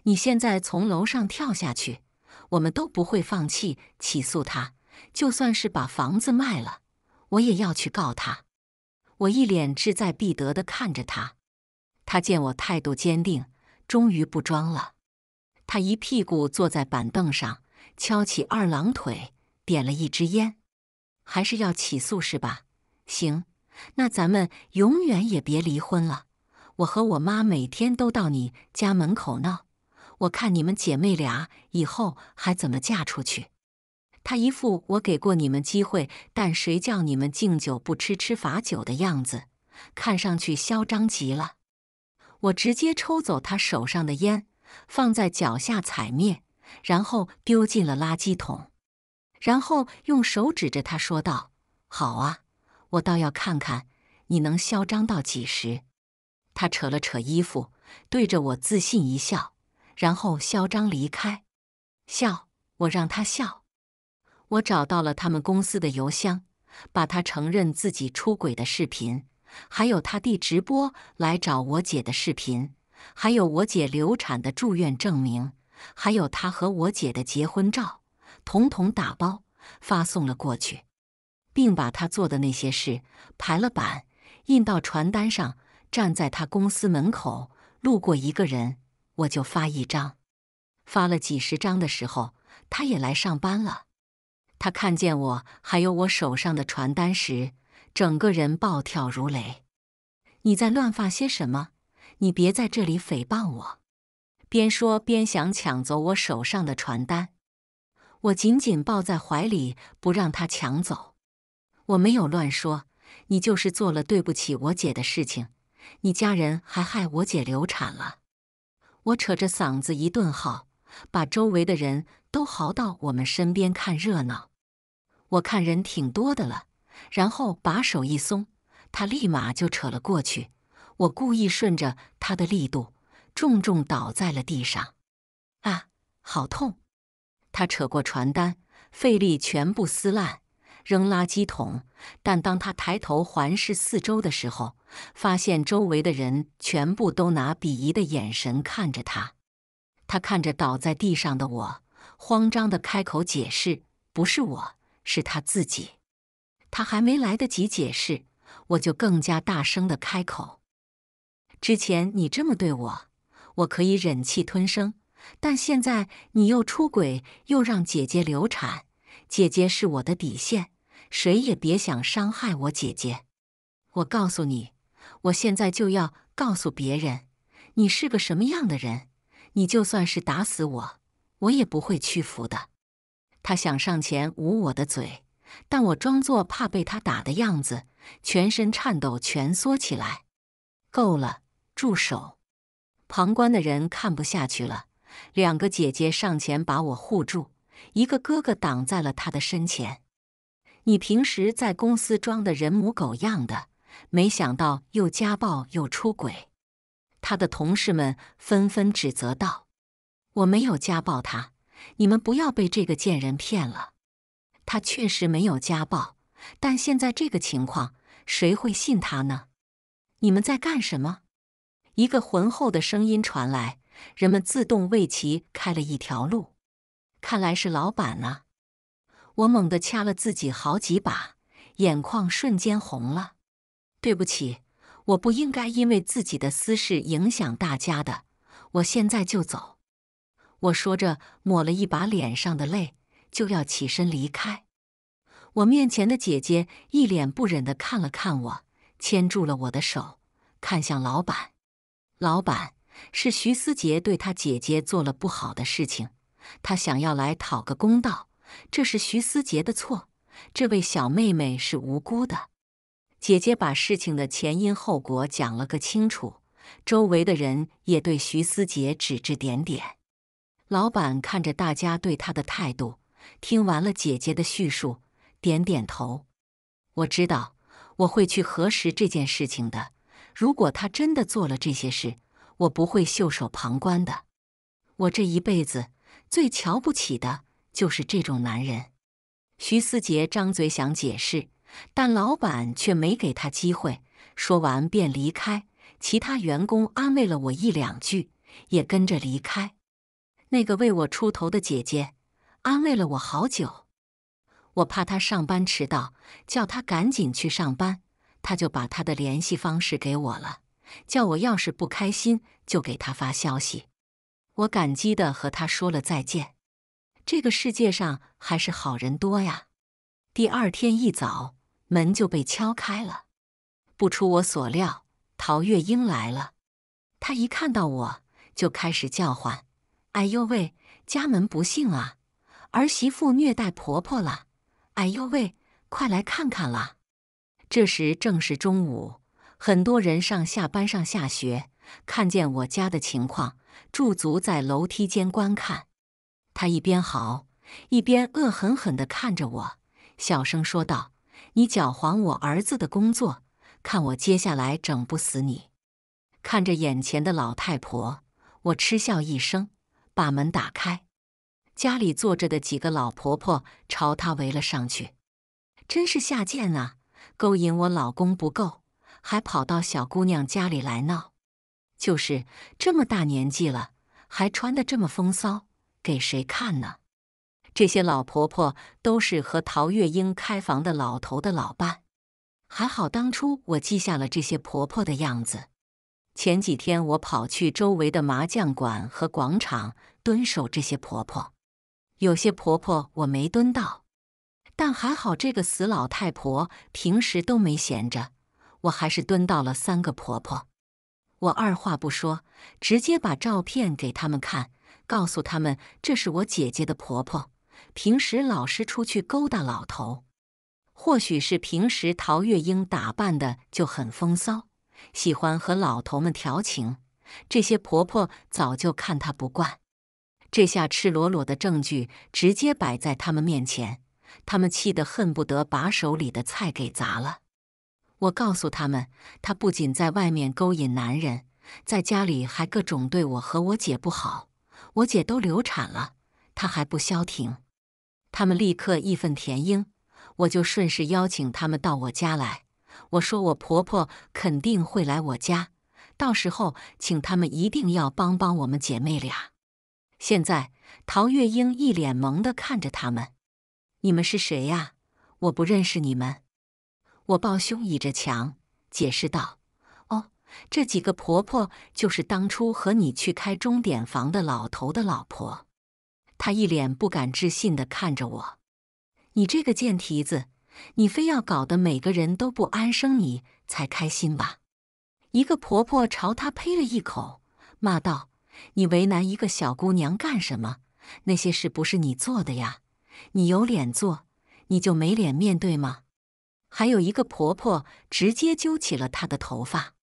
你现在从楼上跳下去，我们都不会放弃起诉他。就算是把房子卖了，我也要去告他。”我一脸志在必得地看着他。他见我态度坚定，终于不装了。他一屁股坐在板凳上，翘起二郎腿，点了一支烟，还是要起诉是吧？行，那咱们永远也别离婚了。我和我妈每天都到你家门口闹，我看你们姐妹俩以后还怎么嫁出去？她一副我给过你们机会，但谁叫你们敬酒不吃吃罚酒的样子，看上去嚣张极了。我直接抽走他手上的烟，放在脚下踩灭，然后丢进了垃圾桶，然后用手指着他说道：“好啊。”我倒要看看你能嚣张到几时！他扯了扯衣服，对着我自信一笑，然后嚣张离开。笑，我让他笑！我找到了他们公司的邮箱，把他承认自己出轨的视频，还有他弟直播来找我姐的视频，还有我姐流产的住院证明，还有他和我姐的结婚照，统统打包发送了过去。并把他做的那些事排了版，印到传单上，站在他公司门口，路过一个人，我就发一张。发了几十张的时候，他也来上班了。他看见我还有我手上的传单时，整个人暴跳如雷：“你在乱发些什么？你别在这里诽谤我！”边说边想抢走我手上的传单，我紧紧抱在怀里，不让他抢走。我没有乱说，你就是做了对不起我姐的事情，你家人还害我姐流产了。我扯着嗓子一顿嚎，把周围的人都嚎到我们身边看热闹。我看人挺多的了，然后把手一松，他立马就扯了过去。我故意顺着他的力度，重重倒在了地上。啊，好痛！他扯过传单，费力全部撕烂。扔垃圾桶，但当他抬头环视四周的时候，发现周围的人全部都拿鄙夷的眼神看着他。他看着倒在地上的我，慌张的开口解释：“不是我，是他自己。”他还没来得及解释，我就更加大声的开口：“之前你这么对我，我可以忍气吞声，但现在你又出轨，又让姐姐流产。”姐姐是我的底线，谁也别想伤害我姐姐。我告诉你，我现在就要告诉别人，你是个什么样的人。你就算是打死我，我也不会屈服的。他想上前捂我的嘴，但我装作怕被他打的样子，全身颤抖，蜷缩起来。够了，住手！旁观的人看不下去了，两个姐姐上前把我护住。一个哥哥挡在了他的身前。你平时在公司装的人模狗样的，没想到又家暴又出轨。他的同事们纷纷指责道：“我没有家暴他，你们不要被这个贱人骗了。他确实没有家暴，但现在这个情况，谁会信他呢？”你们在干什么？一个浑厚的声音传来，人们自动为其开了一条路。看来是老板啊。我猛地掐了自己好几把，眼眶瞬间红了。对不起，我不应该因为自己的私事影响大家的。我现在就走。我说着，抹了一把脸上的泪，就要起身离开。我面前的姐姐一脸不忍的看了看我，牵住了我的手，看向老板。老板是徐思杰对他姐姐做了不好的事情。他想要来讨个公道，这是徐思杰的错。这位小妹妹是无辜的。姐姐把事情的前因后果讲了个清楚，周围的人也对徐思杰指指点点。老板看着大家对他的态度，听完了姐姐的叙述，点点头。我知道，我会去核实这件事情的。如果他真的做了这些事，我不会袖手旁观的。我这一辈子。最瞧不起的就是这种男人。徐思杰张嘴想解释，但老板却没给他机会。说完便离开。其他员工安慰了我一两句，也跟着离开。那个为我出头的姐姐安慰了我好久。我怕她上班迟到，叫她赶紧去上班。她就把她的联系方式给我了，叫我要是不开心就给她发消息。我感激的和他说了再见。这个世界上还是好人多呀。第二天一早，门就被敲开了。不出我所料，陶月英来了。她一看到我，就开始叫唤：“哎呦喂，家门不幸啊，儿媳妇虐待婆婆了！哎呦喂，快来看看啦！”这时正是中午，很多人上下班、上下学，看见我家的情况。驻足在楼梯间观看，他一边嚎，一边恶狠狠的看着我，小声说道：“你搅黄我儿子的工作，看我接下来整不死你！”看着眼前的老太婆，我嗤笑一声，把门打开。家里坐着的几个老婆婆朝她围了上去，真是下贱啊！勾引我老公不够，还跑到小姑娘家里来闹。就是这么大年纪了，还穿的这么风骚，给谁看呢？这些老婆婆都是和陶月英开房的老头的老伴。还好当初我记下了这些婆婆的样子。前几天我跑去周围的麻将馆和广场蹲守这些婆婆，有些婆婆我没蹲到，但还好这个死老太婆平时都没闲着，我还是蹲到了三个婆婆。我二话不说，直接把照片给他们看，告诉他们这是我姐姐的婆婆，平时老是出去勾搭老头。或许是平时陶月英打扮的就很风骚，喜欢和老头们调情，这些婆婆早就看她不惯。这下赤裸裸的证据直接摆在他们面前，他们气得恨不得把手里的菜给砸了。我告诉他们，他不仅在外面勾引男人，在家里还各种对我和我姐不好，我姐都流产了，他还不消停。他们立刻义愤填膺，我就顺势邀请他们到我家来。我说我婆婆肯定会来我家，到时候请他们一定要帮帮我们姐妹俩。现在陶月英一脸懵地看着他们：“你们是谁呀？我不认识你们。”我抱胸倚着墙，解释道：“哦，这几个婆婆就是当初和你去开钟点房的老头的老婆。”他一脸不敢置信地看着我：“你这个贱蹄子，你非要搞得每个人都不安生，你才开心吧？”一个婆婆朝他呸了一口，骂道：“你为难一个小姑娘干什么？那些事不是你做的呀？你有脸做，你就没脸面对吗？”还有一个婆婆直接揪起了她的头发。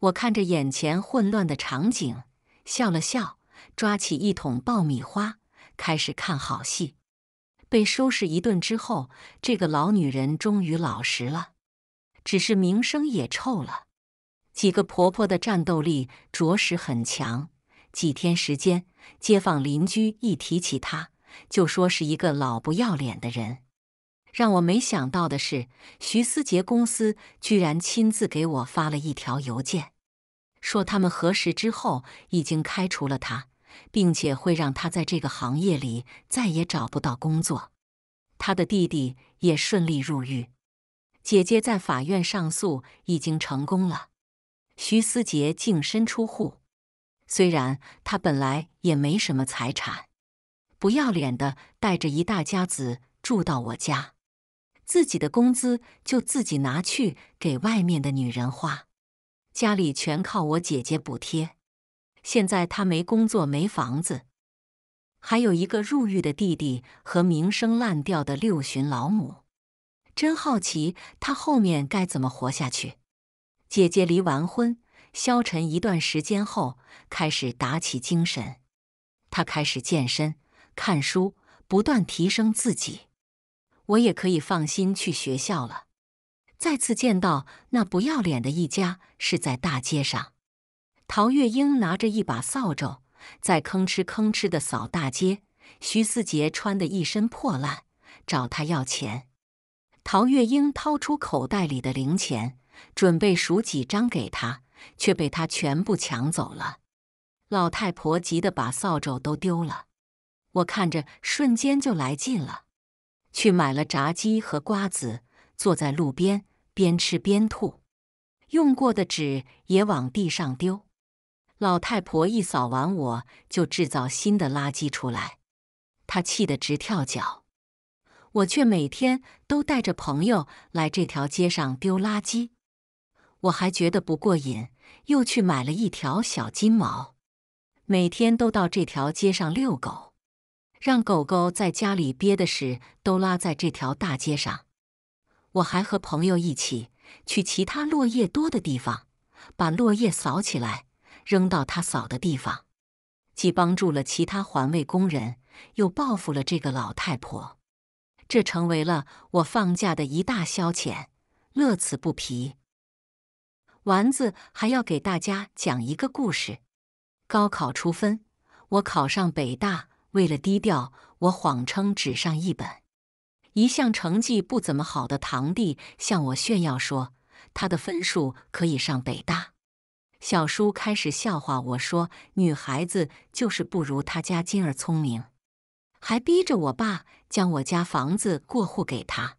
我看着眼前混乱的场景，笑了笑，抓起一桶爆米花，开始看好戏。被收拾一顿之后，这个老女人终于老实了，只是名声也臭了。几个婆婆的战斗力着实很强，几天时间，街坊邻居一提起她，就说是一个老不要脸的人。让我没想到的是，徐思杰公司居然亲自给我发了一条邮件，说他们核实之后已经开除了他，并且会让他在这个行业里再也找不到工作。他的弟弟也顺利入狱，姐姐在法院上诉已经成功了，徐思杰净身出户。虽然他本来也没什么财产，不要脸的带着一大家子住到我家。自己的工资就自己拿去给外面的女人花，家里全靠我姐姐补贴。现在她没工作、没房子，还有一个入狱的弟弟和名声烂掉的六旬老母。真好奇她后面该怎么活下去。姐姐离完婚，消沉一段时间后，开始打起精神。她开始健身、看书，不断提升自己。我也可以放心去学校了。再次见到那不要脸的一家是在大街上，陶月英拿着一把扫帚，在吭哧吭哧的扫大街。徐思杰穿的一身破烂，找他要钱。陶月英掏出口袋里的零钱，准备数几张给他，却被他全部抢走了。老太婆急得把扫帚都丢了。我看着，瞬间就来劲了。去买了炸鸡和瓜子，坐在路边边吃边吐，用过的纸也往地上丢。老太婆一扫完，我就制造新的垃圾出来，她气得直跳脚。我却每天都带着朋友来这条街上丢垃圾，我还觉得不过瘾，又去买了一条小金毛，每天都到这条街上遛狗。让狗狗在家里憋的屎都拉在这条大街上，我还和朋友一起去其他落叶多的地方，把落叶扫起来扔到他扫的地方，既帮助了其他环卫工人，又报复了这个老太婆。这成为了我放假的一大消遣，乐此不疲。丸子还要给大家讲一个故事：高考出分，我考上北大。为了低调，我谎称只上一本。一向成绩不怎么好的堂弟向我炫耀说，他的分数可以上北大。小叔开始笑话我说：“女孩子就是不如他家金儿聪明。”还逼着我爸将我家房子过户给他。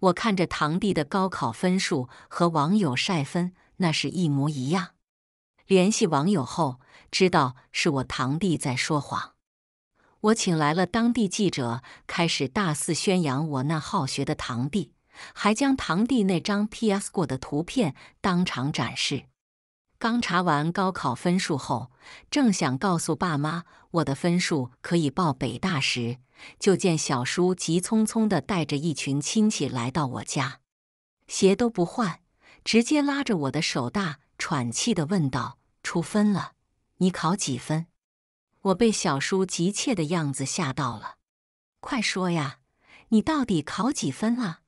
我看着堂弟的高考分数和网友晒分那是一模一样。联系网友后，知道是我堂弟在说谎。我请来了当地记者，开始大肆宣扬我那好学的堂弟，还将堂弟那张 P.S. 过的图片当场展示。刚查完高考分数后，正想告诉爸妈我的分数可以报北大时，就见小叔急匆匆的带着一群亲戚来到我家，鞋都不换，直接拉着我的手大喘气的问道：“出分了，你考几分？”我被小叔急切的样子吓到了，快说呀！你到底考几分了？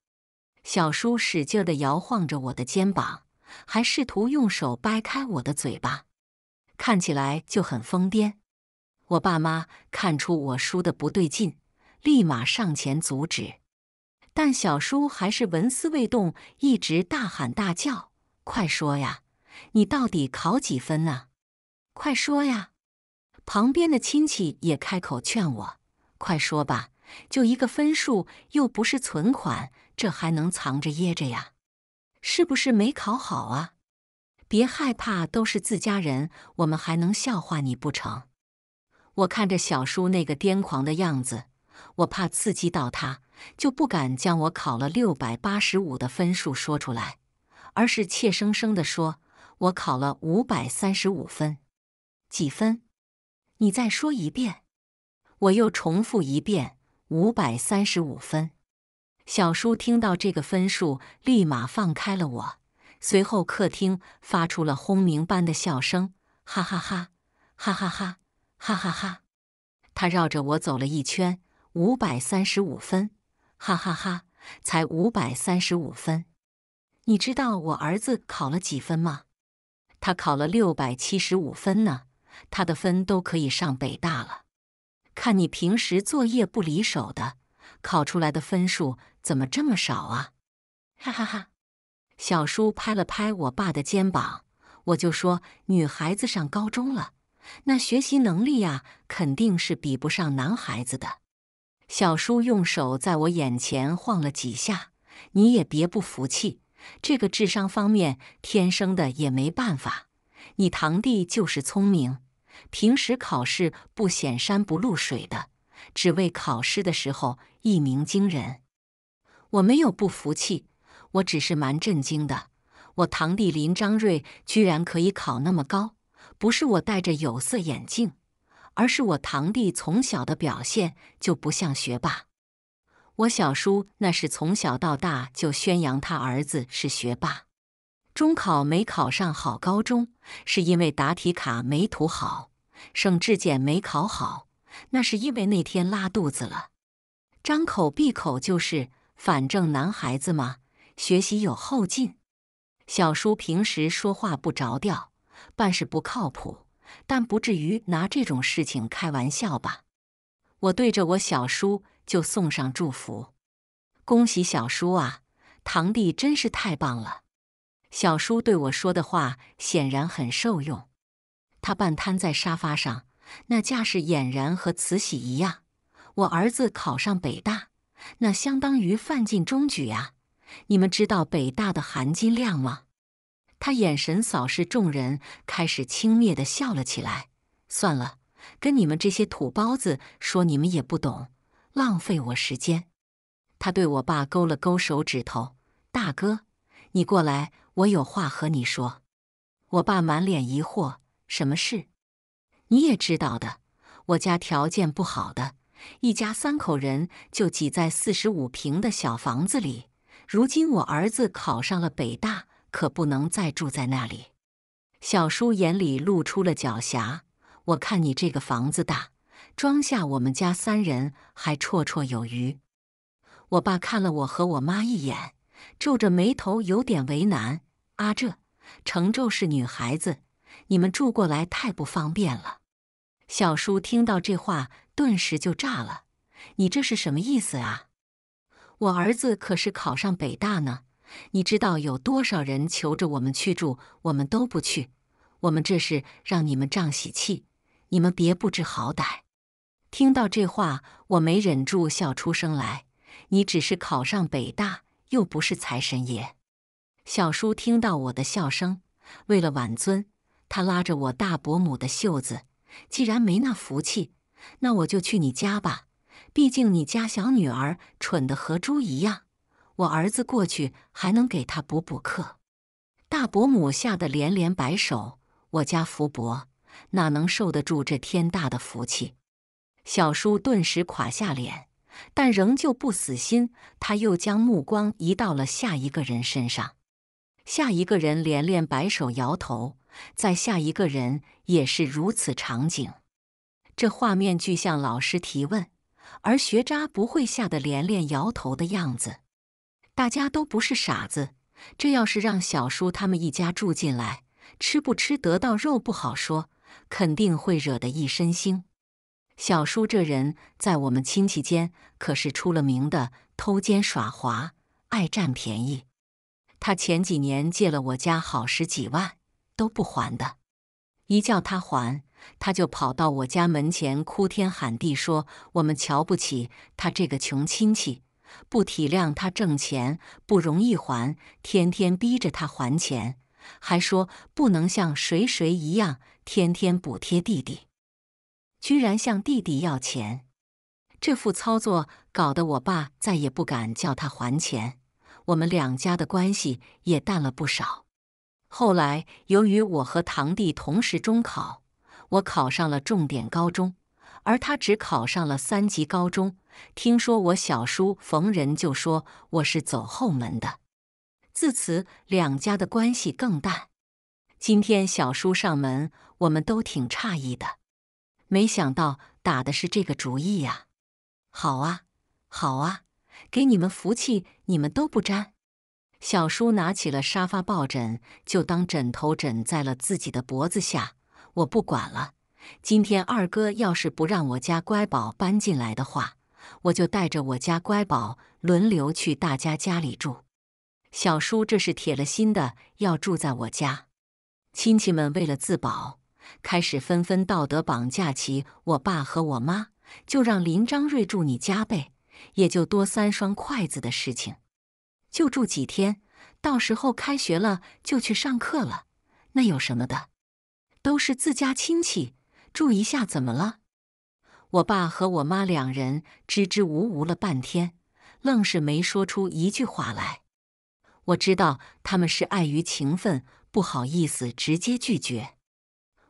小叔使劲的摇晃着我的肩膀，还试图用手掰开我的嘴巴，看起来就很疯癫。我爸妈看出我叔的不对劲，立马上前阻止，但小叔还是纹丝未动，一直大喊大叫：“快说呀！你到底考几分啊？快说呀！”旁边的亲戚也开口劝我：“快说吧，就一个分数，又不是存款，这还能藏着掖着呀？是不是没考好啊？别害怕，都是自家人，我们还能笑话你不成？”我看着小叔那个癫狂的样子，我怕刺激到他，就不敢将我考了六百八十五的分数说出来，而是怯生生地说：“我考了五百三十五分，几分？”你再说一遍，我又重复一遍，五百三十五分。小叔听到这个分数，立马放开了我。随后，客厅发出了轰鸣般的笑声，哈哈哈哈哈哈哈哈哈他绕着我走了一圈，五百三十五分，哈哈哈，才五百三十五分。你知道我儿子考了几分吗？他考了六百七十五分呢。他的分都可以上北大了，看你平时作业不离手的，考出来的分数怎么这么少啊？哈哈哈！小叔拍了拍我爸的肩膀，我就说女孩子上高中了，那学习能力啊，肯定是比不上男孩子的。小叔用手在我眼前晃了几下，你也别不服气，这个智商方面天生的也没办法。你堂弟就是聪明，平时考试不显山不露水的，只为考试的时候一鸣惊人。我没有不服气，我只是蛮震惊的。我堂弟林张瑞居然可以考那么高，不是我戴着有色眼镜，而是我堂弟从小的表现就不像学霸。我小叔那是从小到大就宣扬他儿子是学霸。中考没考上好高中，是因为答题卡没涂好；省质检没考好，那是因为那天拉肚子了。张口闭口就是“反正男孩子嘛，学习有后劲”。小叔平时说话不着调，办事不靠谱，但不至于拿这种事情开玩笑吧？我对着我小叔就送上祝福：恭喜小叔啊，堂弟真是太棒了！小叔对我说的话显然很受用，他半瘫在沙发上，那架势俨然和慈禧一样。我儿子考上北大，那相当于范进中举啊！你们知道北大的含金量吗？他眼神扫视众人，开始轻蔑地笑了起来。算了，跟你们这些土包子说，你们也不懂，浪费我时间。他对我爸勾了勾手指头：“大哥，你过来。”我有话和你说，我爸满脸疑惑，什么事？你也知道的，我家条件不好的，一家三口人就挤在四十五平的小房子里。如今我儿子考上了北大，可不能再住在那里。小叔眼里露出了狡黠，我看你这个房子大，装下我们家三人还绰绰有余。我爸看了我和我妈一眼。皱着眉头，有点为难。阿这，程皱是女孩子，你们住过来太不方便了。小叔听到这话，顿时就炸了：“你这是什么意思啊？我儿子可是考上北大呢！你知道有多少人求着我们去住，我们都不去。我们这是让你们仗喜气，你们别不知好歹。”听到这话，我没忍住笑出声来。你只是考上北大。又不是财神爷，小叔听到我的笑声，为了挽尊，他拉着我大伯母的袖子。既然没那福气，那我就去你家吧。毕竟你家小女儿蠢得和猪一样，我儿子过去还能给她补补课。大伯母吓得连连摆手：“我家福伯哪能受得住这天大的福气？”小叔顿时垮下脸。但仍旧不死心，他又将目光移到了下一个人身上。下一个人连连摆手摇头，在下一个人也是如此场景。这画面具向老师提问，而学渣不会吓得连连摇头的样子。大家都不是傻子，这要是让小叔他们一家住进来，吃不吃得到肉不好说，肯定会惹得一身腥。小叔这人在我们亲戚间可是出了名的偷奸耍滑、爱占便宜。他前几年借了我家好十几万都不还的，一叫他还，他就跑到我家门前哭天喊地，说我们瞧不起他这个穷亲戚，不体谅他挣钱不容易，还天天逼着他还钱，还说不能像谁谁一样天天补贴弟弟。居然向弟弟要钱，这副操作搞得我爸再也不敢叫他还钱，我们两家的关系也淡了不少。后来由于我和堂弟同时中考，我考上了重点高中，而他只考上了三级高中。听说我小叔逢人就说我是走后门的，自此两家的关系更淡。今天小叔上门，我们都挺诧异的。没想到打的是这个主意呀！好啊，好啊，给你们福气你们都不沾。小叔拿起了沙发抱枕，就当枕头枕在了自己的脖子下。我不管了，今天二哥要是不让我家乖宝搬进来的话，我就带着我家乖宝轮流去大家家里住。小叔这是铁了心的要住在我家。亲戚们为了自保。开始纷纷道德绑架起我爸和我妈，就让林张瑞住你家呗，也就多三双筷子的事情，就住几天，到时候开学了就去上课了，那有什么的？都是自家亲戚，住一下怎么了？我爸和我妈两人支支吾吾了半天，愣是没说出一句话来。我知道他们是碍于情分，不好意思直接拒绝。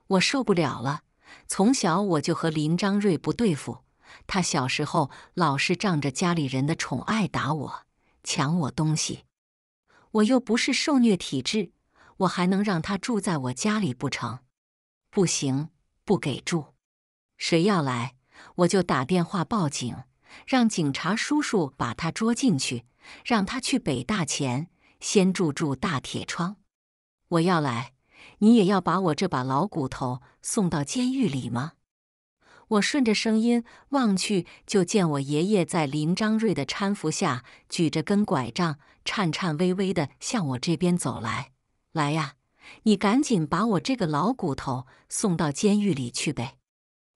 我受不了了！从小我就和林张瑞不对付，他小时候老是仗着家里人的宠爱打我、抢我东西。我又不是受虐体质，我还能让他住在我家里不成？不行，不给住。谁要来，我就打电话报警，让警察叔叔把他捉进去，让他去北大前先住住大铁窗。我要来。你也要把我这把老骨头送到监狱里吗？我顺着声音望去，就见我爷爷在林张瑞的搀扶下，举着根拐杖，颤颤巍巍的向我这边走来。来呀，你赶紧把我这个老骨头送到监狱里去呗！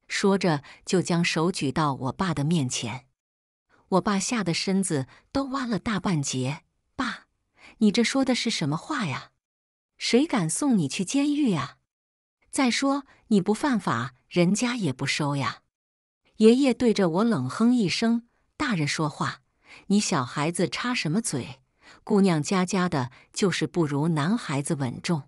说着，就将手举到我爸的面前。我爸吓得身子都弯了大半截。爸，你这说的是什么话呀？谁敢送你去监狱呀？再说你不犯法，人家也不收呀。爷爷对着我冷哼一声：“大人说话，你小孩子插什么嘴？姑娘家家的，就是不如男孩子稳重。”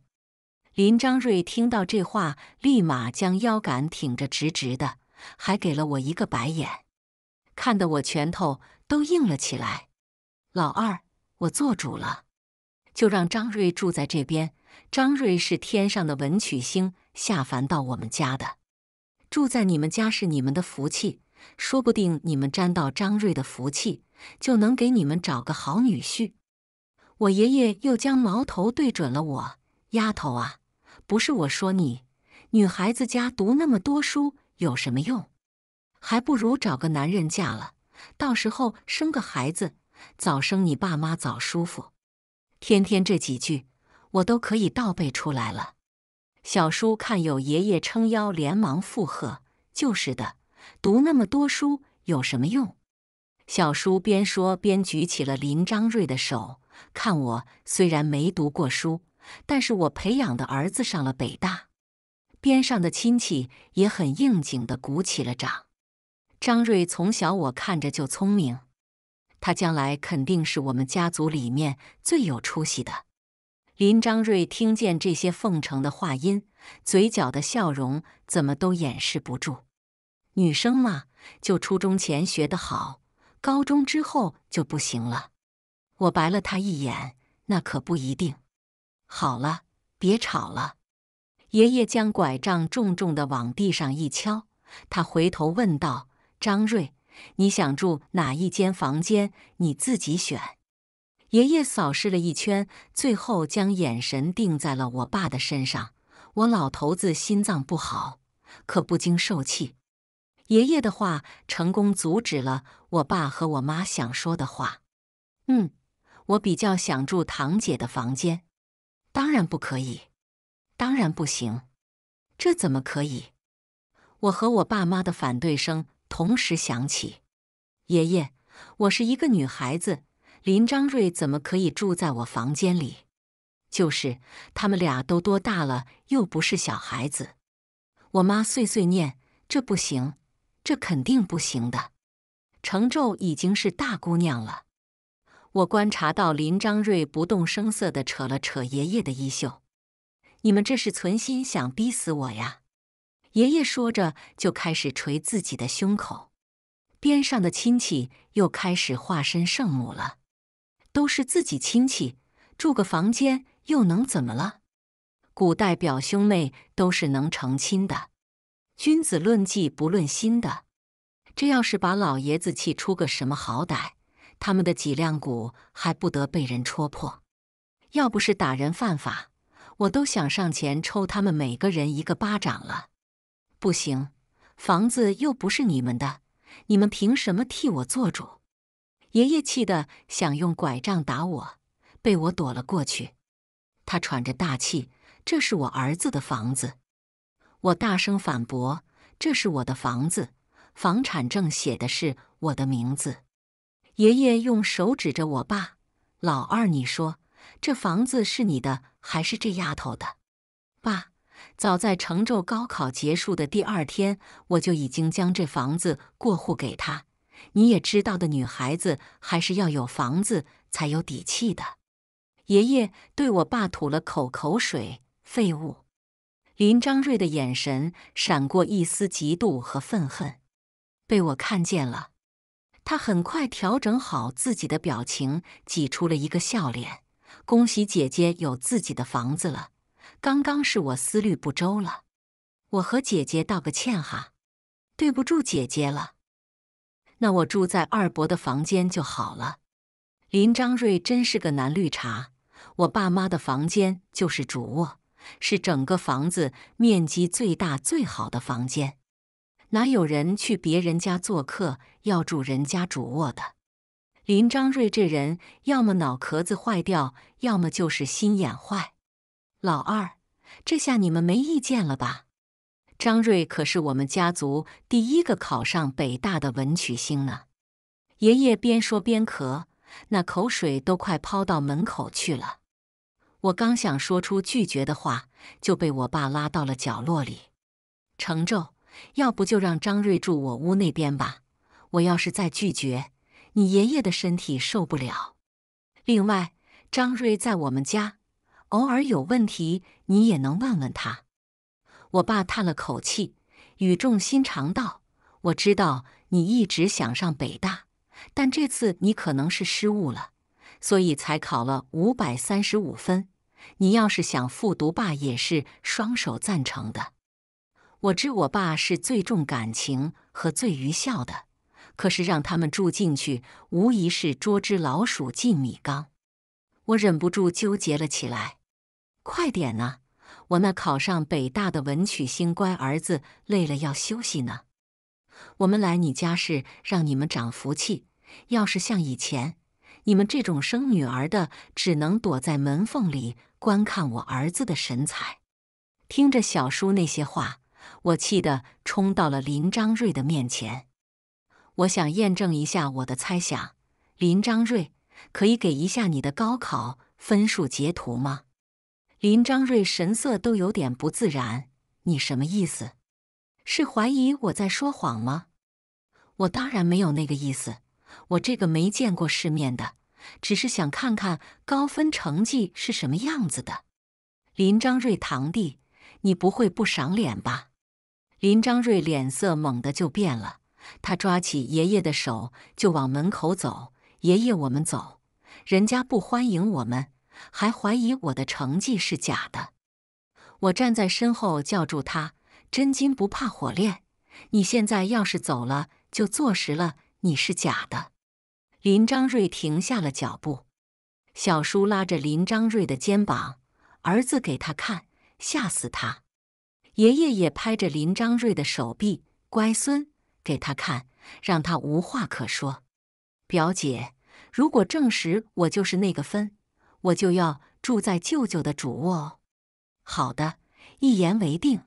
林张瑞听到这话，立马将腰杆挺着直直的，还给了我一个白眼，看得我拳头都硬了起来。老二，我做主了，就让张瑞住在这边。张瑞是天上的文曲星下凡到我们家的，住在你们家是你们的福气，说不定你们沾到张瑞的福气，就能给你们找个好女婿。我爷爷又将矛头对准了我丫头啊，不是我说你，女孩子家读那么多书有什么用？还不如找个男人嫁了，到时候生个孩子，早生你爸妈早舒服。天天这几句。我都可以倒背出来了。小叔看有爷爷撑腰，连忙附和：“就是的，读那么多书有什么用？”小叔边说边举起了林张瑞的手。看我虽然没读过书，但是我培养的儿子上了北大。边上的亲戚也很应景的鼓起了掌。张瑞从小我看着就聪明，他将来肯定是我们家族里面最有出息的。林张瑞听见这些奉承的话音，嘴角的笑容怎么都掩饰不住。女生嘛，就初中前学得好，高中之后就不行了。我白了他一眼，那可不一定。好了，别吵了。爷爷将拐杖重重的往地上一敲，他回头问道：“张瑞，你想住哪一间房间？你自己选。”爷爷扫视了一圈，最后将眼神定在了我爸的身上。我老头子心脏不好，可不经受气。爷爷的话成功阻止了我爸和我妈想说的话。嗯，我比较想住堂姐的房间。当然不可以，当然不行，这怎么可以？我和我爸妈的反对声同时响起。爷爷，我是一个女孩子。林张瑞怎么可以住在我房间里？就是他们俩都多大了，又不是小孩子。我妈碎碎念：“这不行，这肯定不行的。”程昼已经是大姑娘了。我观察到林张瑞不动声色地扯了扯爷爷的衣袖：“你们这是存心想逼死我呀？”爷爷说着就开始捶自己的胸口，边上的亲戚又开始化身圣母了。都是自己亲戚，住个房间又能怎么了？古代表兄妹都是能成亲的，君子论迹不论心的。这要是把老爷子气出个什么好歹，他们的脊梁骨还不得被人戳破？要不是打人犯法，我都想上前抽他们每个人一个巴掌了。不行，房子又不是你们的，你们凭什么替我做主？爷爷气得想用拐杖打我，被我躲了过去。他喘着大气：“这是我儿子的房子。”我大声反驳：“这是我的房子，房产证写的是我的名字。”爷爷用手指着我爸：“老二，你说这房子是你的还是这丫头的？”爸，早在成州高考结束的第二天，我就已经将这房子过户给她。你也知道的，女孩子还是要有房子才有底气的。爷爷对我爸吐了口口水，废物。林张瑞的眼神闪过一丝嫉妒和愤恨，被我看见了。他很快调整好自己的表情，挤出了一个笑脸。恭喜姐姐有自己的房子了。刚刚是我思虑不周了，我和姐姐道个歉哈，对不住姐姐了。那我住在二伯的房间就好了。林张瑞真是个男绿茶。我爸妈的房间就是主卧，是整个房子面积最大、最好的房间。哪有人去别人家做客要住人家主卧的？林张瑞这人要么脑壳子坏掉，要么就是心眼坏。老二，这下你们没意见了吧？张瑞可是我们家族第一个考上北大的文曲星呢。爷爷边说边咳，那口水都快抛到门口去了。我刚想说出拒绝的话，就被我爸拉到了角落里。成昼，要不就让张瑞住我屋那边吧。我要是再拒绝，你爷爷的身体受不了。另外，张瑞在我们家，偶尔有问题你也能问问他。我爸叹了口气，语重心长道：“我知道你一直想上北大，但这次你可能是失误了，所以才考了五百三十五分。你要是想复读，爸也是双手赞成的。我知我爸是最重感情和最愚孝的，可是让他们住进去，无疑是捉只老鼠进米缸。”我忍不住纠结了起来，“快点啊！”我那考上北大的文曲星乖儿子累了要休息呢。我们来你家是让你们长福气。要是像以前，你们这种生女儿的只能躲在门缝里观看我儿子的神采。听着小叔那些话，我气得冲到了林张瑞的面前。我想验证一下我的猜想，林张瑞，可以给一下你的高考分数截图吗？林张瑞神色都有点不自然，你什么意思？是怀疑我在说谎吗？我当然没有那个意思，我这个没见过世面的，只是想看看高分成绩是什么样子的。林张瑞堂弟，你不会不赏脸吧？林张瑞脸色猛地就变了，他抓起爷爷的手就往门口走：“爷爷，我们走，人家不欢迎我们。”还怀疑我的成绩是假的，我站在身后叫住他：“真金不怕火炼，你现在要是走了，就坐实了你是假的。”林张瑞停下了脚步，小叔拉着林张瑞的肩膀：“儿子，给他看，吓死他！”爷爷也拍着林张瑞的手臂：“乖孙，给他看，让他无话可说。”表姐，如果证实我就是那个分。我就要住在舅舅的主卧。好的，一言为定。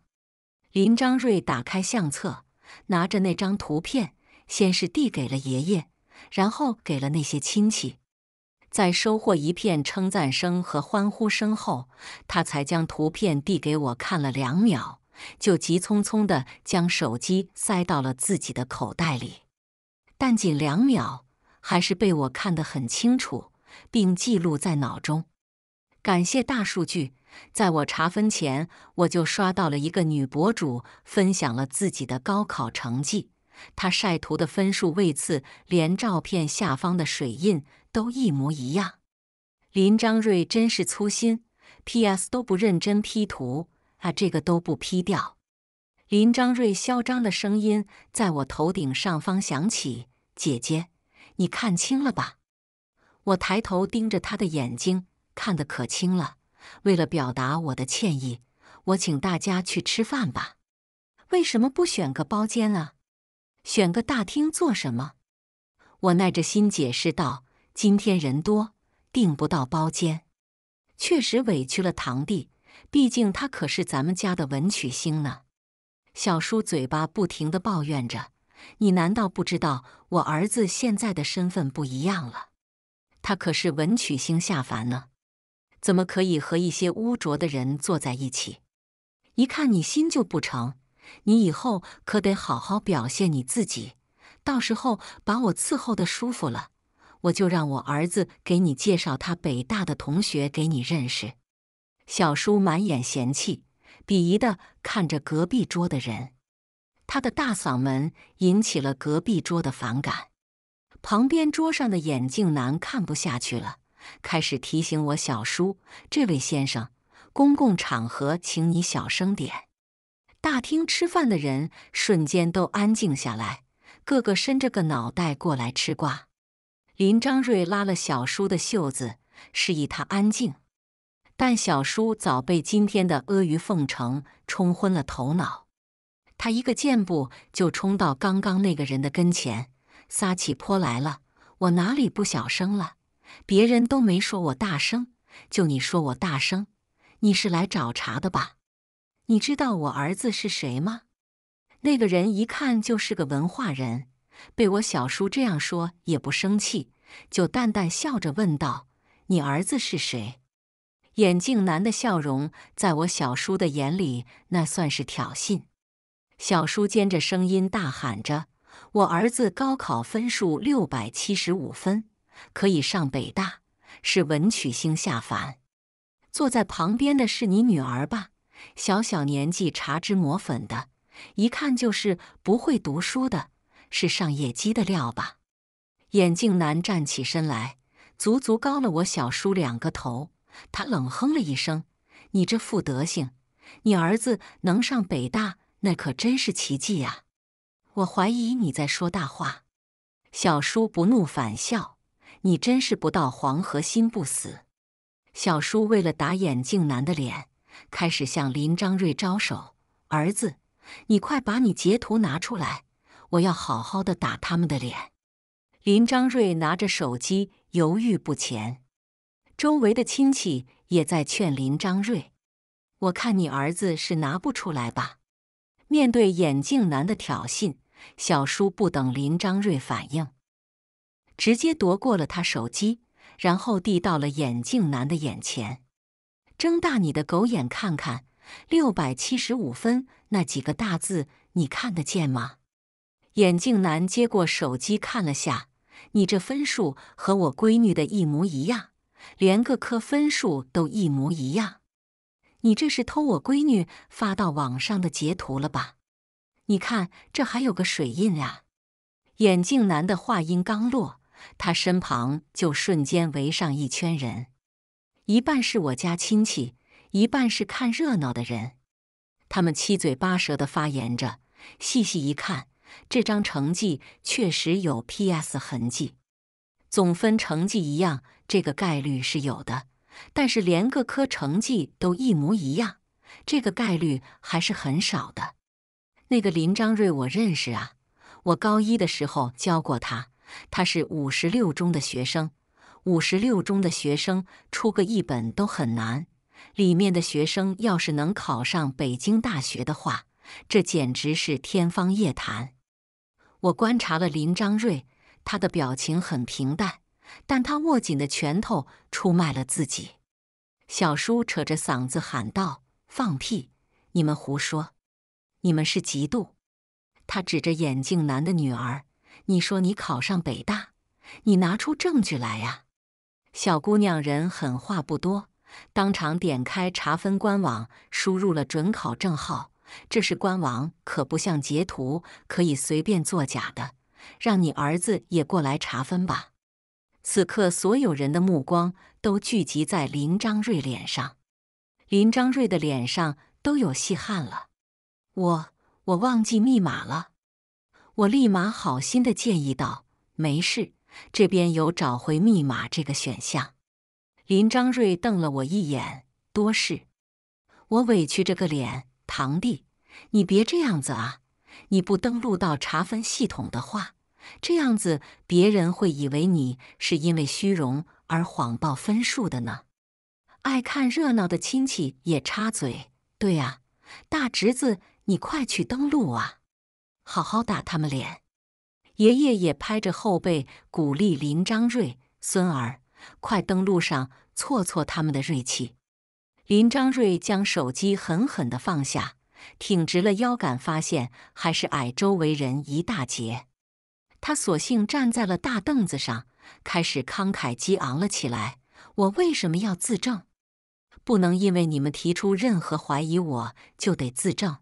林张瑞打开相册，拿着那张图片，先是递给了爷爷，然后给了那些亲戚。在收获一片称赞声和欢呼声后，他才将图片递给我看了两秒，就急匆匆地将手机塞到了自己的口袋里。但仅两秒，还是被我看得很清楚。并记录在脑中。感谢大数据，在我查分前，我就刷到了一个女博主分享了自己的高考成绩，她晒图的分数位次，连照片下方的水印都一模一样。林张瑞真是粗心，P.S. 都不认真 P 图啊，这个都不 P 掉。林张瑞嚣张的声音在我头顶上方响起：“姐姐，你看清了吧？”我抬头盯着他的眼睛，看得可清了。为了表达我的歉意，我请大家去吃饭吧。为什么不选个包间啊？选个大厅做什么？我耐着心解释道：“今天人多，订不到包间，确实委屈了堂弟。毕竟他可是咱们家的文曲星呢。”小叔嘴巴不停的抱怨着：“你难道不知道我儿子现在的身份不一样了？”他可是文曲星下凡呢，怎么可以和一些污浊的人坐在一起？一看你心就不成，你以后可得好好表现你自己。到时候把我伺候的舒服了，我就让我儿子给你介绍他北大的同学给你认识。小叔满眼嫌弃、鄙夷的看着隔壁桌的人，他的大嗓门引起了隔壁桌的反感。旁边桌上的眼镜男看不下去了，开始提醒我小叔：“这位先生，公共场合请你小声点。”大厅吃饭的人瞬间都安静下来，个个伸着个脑袋过来吃瓜。林张瑞拉了小叔的袖子，示意他安静，但小叔早被今天的阿谀奉承冲昏了头脑，他一个箭步就冲到刚刚那个人的跟前。撒起泼来了！我哪里不小声了？别人都没说我大声，就你说我大声！你是来找茬的吧？你知道我儿子是谁吗？那个人一看就是个文化人，被我小叔这样说也不生气，就淡淡笑着问道：“你儿子是谁？”眼镜男的笑容在我小叔的眼里那算是挑衅。小叔尖着声音大喊着。我儿子高考分数六百七十五分，可以上北大，是文曲星下凡。坐在旁边的是你女儿吧？小小年纪茶脂抹粉的，一看就是不会读书的，是上夜机的料吧？眼镜男站起身来，足足高了我小叔两个头。他冷哼了一声：“你这副德行，你儿子能上北大，那可真是奇迹啊！”我怀疑你在说大话，小叔不怒反笑，你真是不到黄河心不死。小叔为了打眼镜男的脸，开始向林张瑞招手：“儿子，你快把你截图拿出来，我要好好的打他们的脸。”林张瑞拿着手机犹豫不前，周围的亲戚也在劝林张瑞：“我看你儿子是拿不出来吧。”面对眼镜男的挑衅，小叔不等林张瑞反应，直接夺过了他手机，然后递到了眼镜男的眼前，睁大你的狗眼看看，六百七十五分那几个大字，你看得见吗？眼镜男接过手机看了下，你这分数和我闺女的一模一样，连个科分数都一模一样。你这是偷我闺女发到网上的截图了吧？你看这还有个水印啊！眼镜男的话音刚落，他身旁就瞬间围上一圈人，一半是我家亲戚，一半是看热闹的人。他们七嘴八舌的发言着，细细一看，这张成绩确实有 PS 痕迹，总分成绩一样，这个概率是有的。但是连各科成绩都一模一样，这个概率还是很少的。那个林张瑞我认识啊，我高一的时候教过他。他是五十六中的学生，五十六中的学生出个一本都很难。里面的学生要是能考上北京大学的话，这简直是天方夜谭。我观察了林张瑞，他的表情很平淡。但他握紧的拳头出卖了自己。小叔扯着嗓子喊道：“放屁！你们胡说！你们是嫉妒！”他指着眼镜男的女儿：“你说你考上北大，你拿出证据来呀！”小姑娘人狠话不多，当场点开查分官网，输入了准考证号。这是官网，可不像截图，可以随便作假的。让你儿子也过来查分吧。此刻，所有人的目光都聚集在林张瑞脸上。林张瑞的脸上都有细汗了。我，我忘记密码了。我立马好心的建议道：“没事，这边有找回密码这个选项。”林张瑞瞪了我一眼：“多事！”我委屈着个脸：“堂弟，你别这样子啊！你不登录到查分系统的话……”这样子，别人会以为你是因为虚荣而谎报分数的呢。爱看热闹的亲戚也插嘴：“对啊，大侄子，你快去登录啊，好好打他们脸。”爷爷也拍着后背鼓励林张瑞：“孙儿，快登录上，挫挫他们的锐气。”林张瑞将手机狠狠的放下，挺直了腰杆，发现还是矮周围人一大截。他索性站在了大凳子上，开始慷慨激昂了起来。我为什么要自证？不能因为你们提出任何怀疑，我就得自证。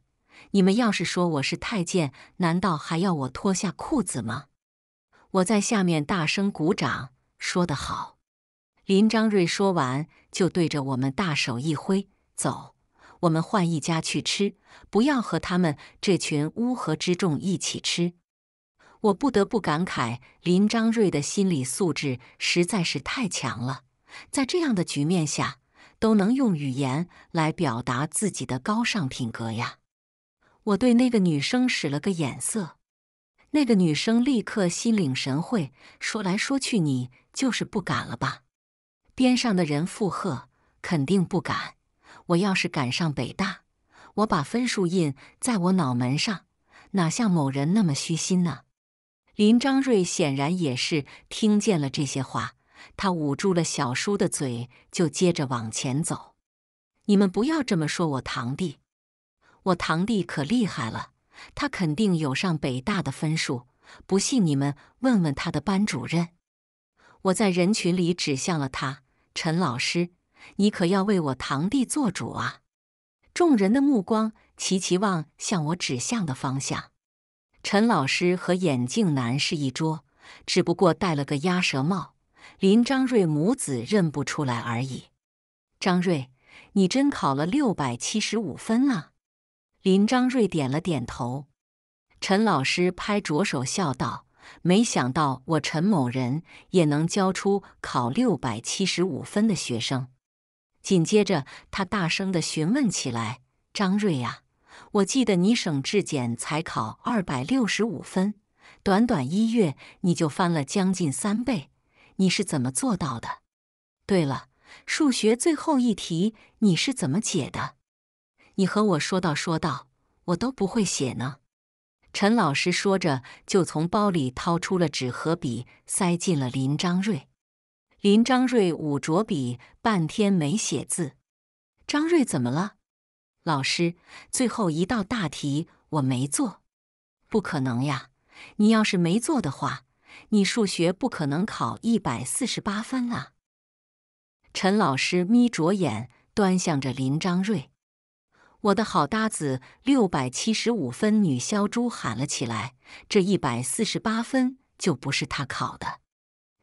你们要是说我是太监，难道还要我脱下裤子吗？我在下面大声鼓掌，说得好。林张瑞说完，就对着我们大手一挥：“走，我们换一家去吃，不要和他们这群乌合之众一起吃。”我不得不感慨，林张瑞的心理素质实在是太强了，在这样的局面下，都能用语言来表达自己的高尚品格呀！我对那个女生使了个眼色，那个女生立刻心领神会，说：“来说去，你就是不敢了吧？”边上的人附和：“肯定不敢！我要是赶上北大，我把分数印在我脑门上，哪像某人那么虚心呢？”林张瑞显然也是听见了这些话，他捂住了小叔的嘴，就接着往前走。你们不要这么说，我堂弟，我堂弟可厉害了，他肯定有上北大的分数。不信你们问问他的班主任。我在人群里指向了他，陈老师，你可要为我堂弟做主啊！众人的目光齐齐望向我指向的方向。陈老师和眼镜男是一桌，只不过戴了个鸭舌帽，林张瑞母子认不出来而已。张瑞，你真考了六百七十五分啊？林张瑞点了点头。陈老师拍着手笑道：“没想到我陈某人也能教出考六百七十五分的学生。”紧接着，他大声的询问起来：“张瑞啊！”我记得你省质检才考二百六十五分，短短一月你就翻了将近三倍，你是怎么做到的？对了，数学最后一题你是怎么解的？你和我说道说道，我都不会写呢。陈老师说着，就从包里掏出了纸和笔，塞进了林张瑞。林张瑞捂着笔，半天没写字。张瑞怎么了？老师，最后一道大题我没做，不可能呀！你要是没做的话，你数学不可能考一百四十八分啊！陈老师眯着眼端向着林张瑞，我的好搭子六百七十五分，女肖珠喊了起来：“这一百四十八分就不是他考的。”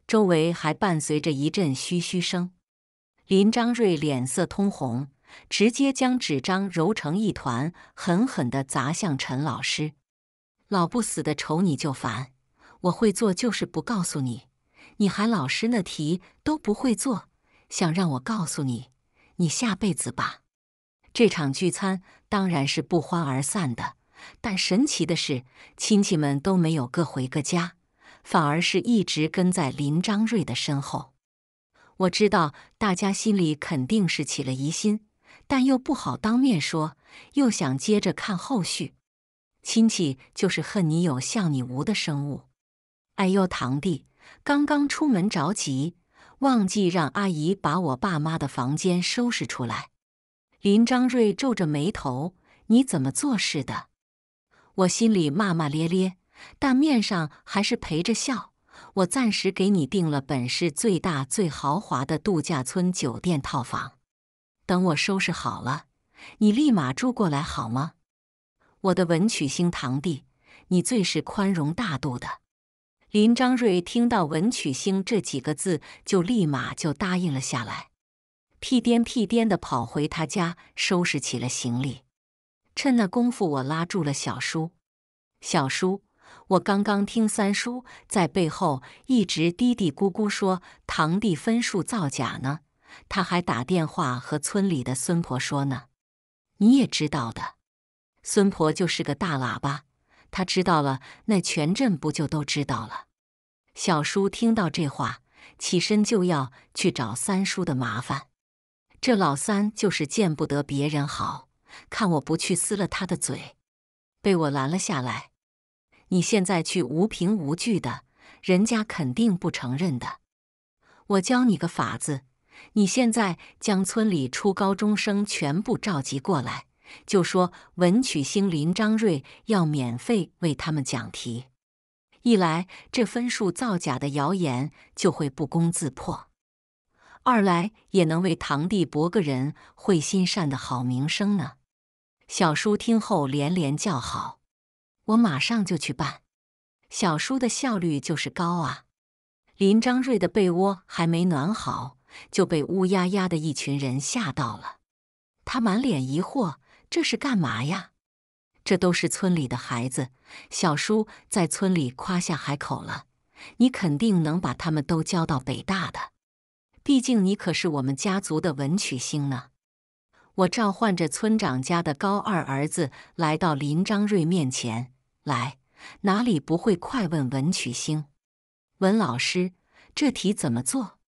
周围还伴随着一阵嘘嘘声。林张瑞脸色通红。直接将纸张揉成一团，狠狠地砸向陈老师。老不死的瞅你就烦！我会做就是不告诉你，你还老师那题都不会做，想让我告诉你？你下辈子吧！这场聚餐当然是不欢而散的，但神奇的是，亲戚们都没有各回各家，反而是一直跟在林张瑞的身后。我知道大家心里肯定是起了疑心。但又不好当面说，又想接着看后续。亲戚就是恨你有像你无的生物。哎呦，堂弟，刚刚出门着急，忘记让阿姨把我爸妈的房间收拾出来。林张瑞皱着眉头：“你怎么做事的？”我心里骂骂咧咧，但面上还是陪着笑。我暂时给你订了本市最大、最豪华的度假村酒店套房。等我收拾好了，你立马住过来好吗？我的文曲星堂弟，你最是宽容大度的。林张瑞听到“文曲星”这几个字，就立马就答应了下来，屁颠屁颠的跑回他家收拾起了行李。趁那功夫，我拉住了小叔：“小叔，我刚刚听三叔在背后一直嘀嘀咕咕说堂弟分数造假呢。”他还打电话和村里的孙婆说呢，你也知道的，孙婆就是个大喇叭，他知道了，那全镇不就都知道了？小叔听到这话，起身就要去找三叔的麻烦，这老三就是见不得别人好，看我不去撕了他的嘴，被我拦了下来。你现在去无凭无据的，人家肯定不承认的。我教你个法子。你现在将村里初高中生全部召集过来，就说文曲星林张瑞要免费为他们讲题，一来这分数造假的谣言就会不攻自破，二来也能为堂弟博个人会心善的好名声呢。小叔听后连连叫好，我马上就去办。小叔的效率就是高啊！林张瑞的被窝还没暖好。就被乌压压的一群人吓到了，他满脸疑惑：“这是干嘛呀？这都是村里的孩子。小叔在村里夸下海口了，你肯定能把他们都教到北大的。毕竟你可是我们家族的文曲星呢。”我召唤着村长家的高二儿子来到林张瑞面前：“来，哪里不会快问文曲星，文老师，这题怎么做？”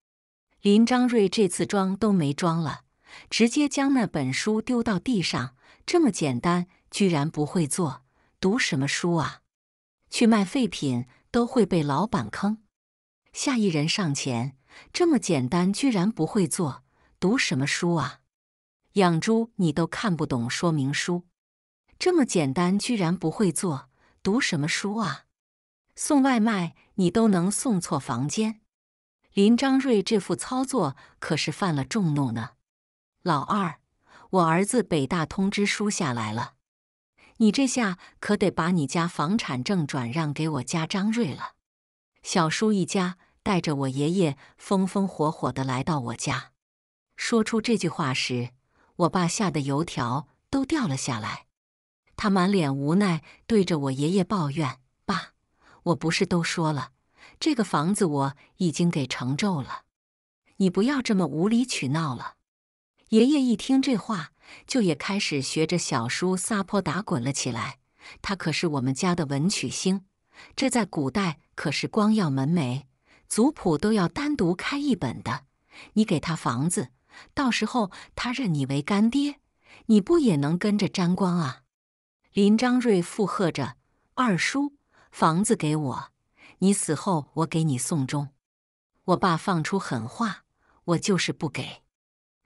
林张瑞这次装都没装了，直接将那本书丢到地上。这么简单，居然不会做，读什么书啊？去卖废品都会被老板坑。下一人上前，这么简单，居然不会做，读什么书啊？养猪你都看不懂说明书。这么简单，居然不会做，读什么书啊？送外卖你都能送错房间。林张瑞这副操作可是犯了众怒呢。老二，我儿子北大通知书下来了，你这下可得把你家房产证转让给我家张瑞了。小叔一家带着我爷爷风风火火的来到我家，说出这句话时，我爸吓得油条都掉了下来。他满脸无奈，对着我爷爷抱怨：“爸，我不是都说了。”这个房子我已经给成昼了，你不要这么无理取闹了。爷爷一听这话，就也开始学着小叔撒泼打滚了起来。他可是我们家的文曲星，这在古代可是光耀门楣，族谱都要单独开一本的。你给他房子，到时候他认你为干爹，你不也能跟着沾光啊？林张瑞附和着：“二叔，房子给我。”你死后，我给你送终。我爸放出狠话，我就是不给。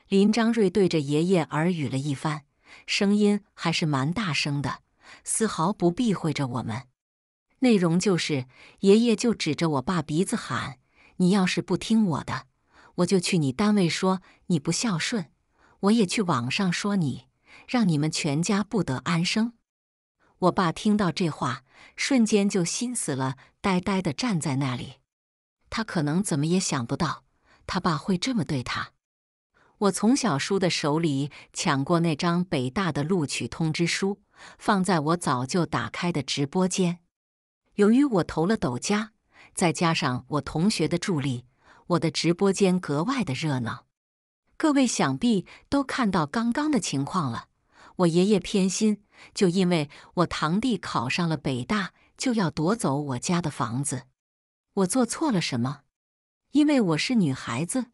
林张瑞对着爷爷耳语了一番，声音还是蛮大声的，丝毫不避讳着我们。内容就是：爷爷就指着我爸鼻子喊，你要是不听我的，我就去你单位说你不孝顺，我也去网上说你，让你们全家不得安生。我爸听到这话，瞬间就心死了。呆呆的站在那里，他可能怎么也想不到，他爸会这么对他。我从小叔的手里抢过那张北大的录取通知书，放在我早就打开的直播间。由于我投了抖加，再加上我同学的助力，我的直播间格外的热闹。各位想必都看到刚刚的情况了，我爷爷偏心，就因为我堂弟考上了北大。就要夺走我家的房子，我做错了什么？因为我是女孩子。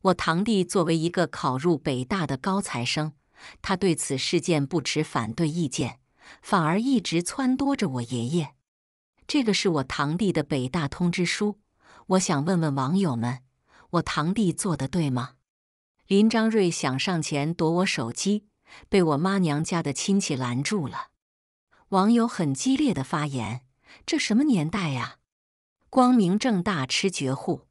我堂弟作为一个考入北大的高材生，他对此事件不持反对意见，反而一直撺掇着我爷爷。这个是我堂弟的北大通知书。我想问问网友们，我堂弟做的对吗？林张瑞想上前夺我手机，被我妈娘家的亲戚拦住了。网友很激烈的发言：“这什么年代呀？光明正大吃绝户，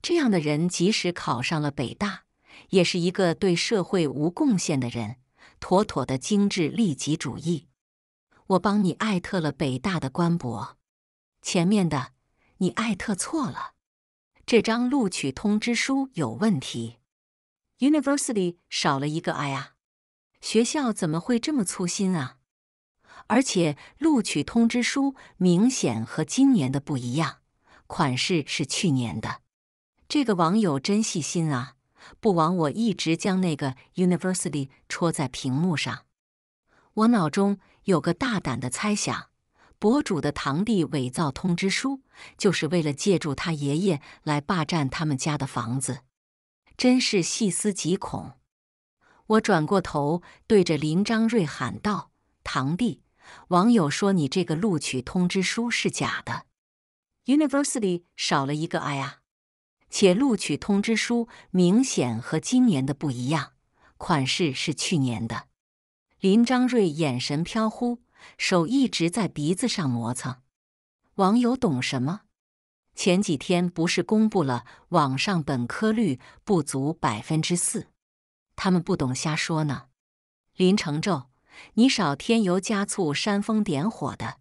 这样的人即使考上了北大，也是一个对社会无贡献的人，妥妥的精致利己主义。”我帮你艾特了北大的官博，前面的你艾特错了，这张录取通知书有问题，“University” 少了一个 “i” 啊，学校怎么会这么粗心啊？而且录取通知书明显和今年的不一样，款式是去年的。这个网友真细心啊，不枉我一直将那个 university 戳在屏幕上。我脑中有个大胆的猜想：博主的堂弟伪造通知书，就是为了借助他爷爷来霸占他们家的房子。真是细思极恐！我转过头对着林章瑞喊道：“堂弟！”网友说：“你这个录取通知书是假的，University 少了一个 i 啊，且录取通知书明显和今年的不一样，款式是去年的。”林张瑞眼神飘忽，手一直在鼻子上磨蹭。网友懂什么？前几天不是公布了网上本科率不足百分之四，他们不懂瞎说呢。林成宙，你少添油加醋、煽风点火的！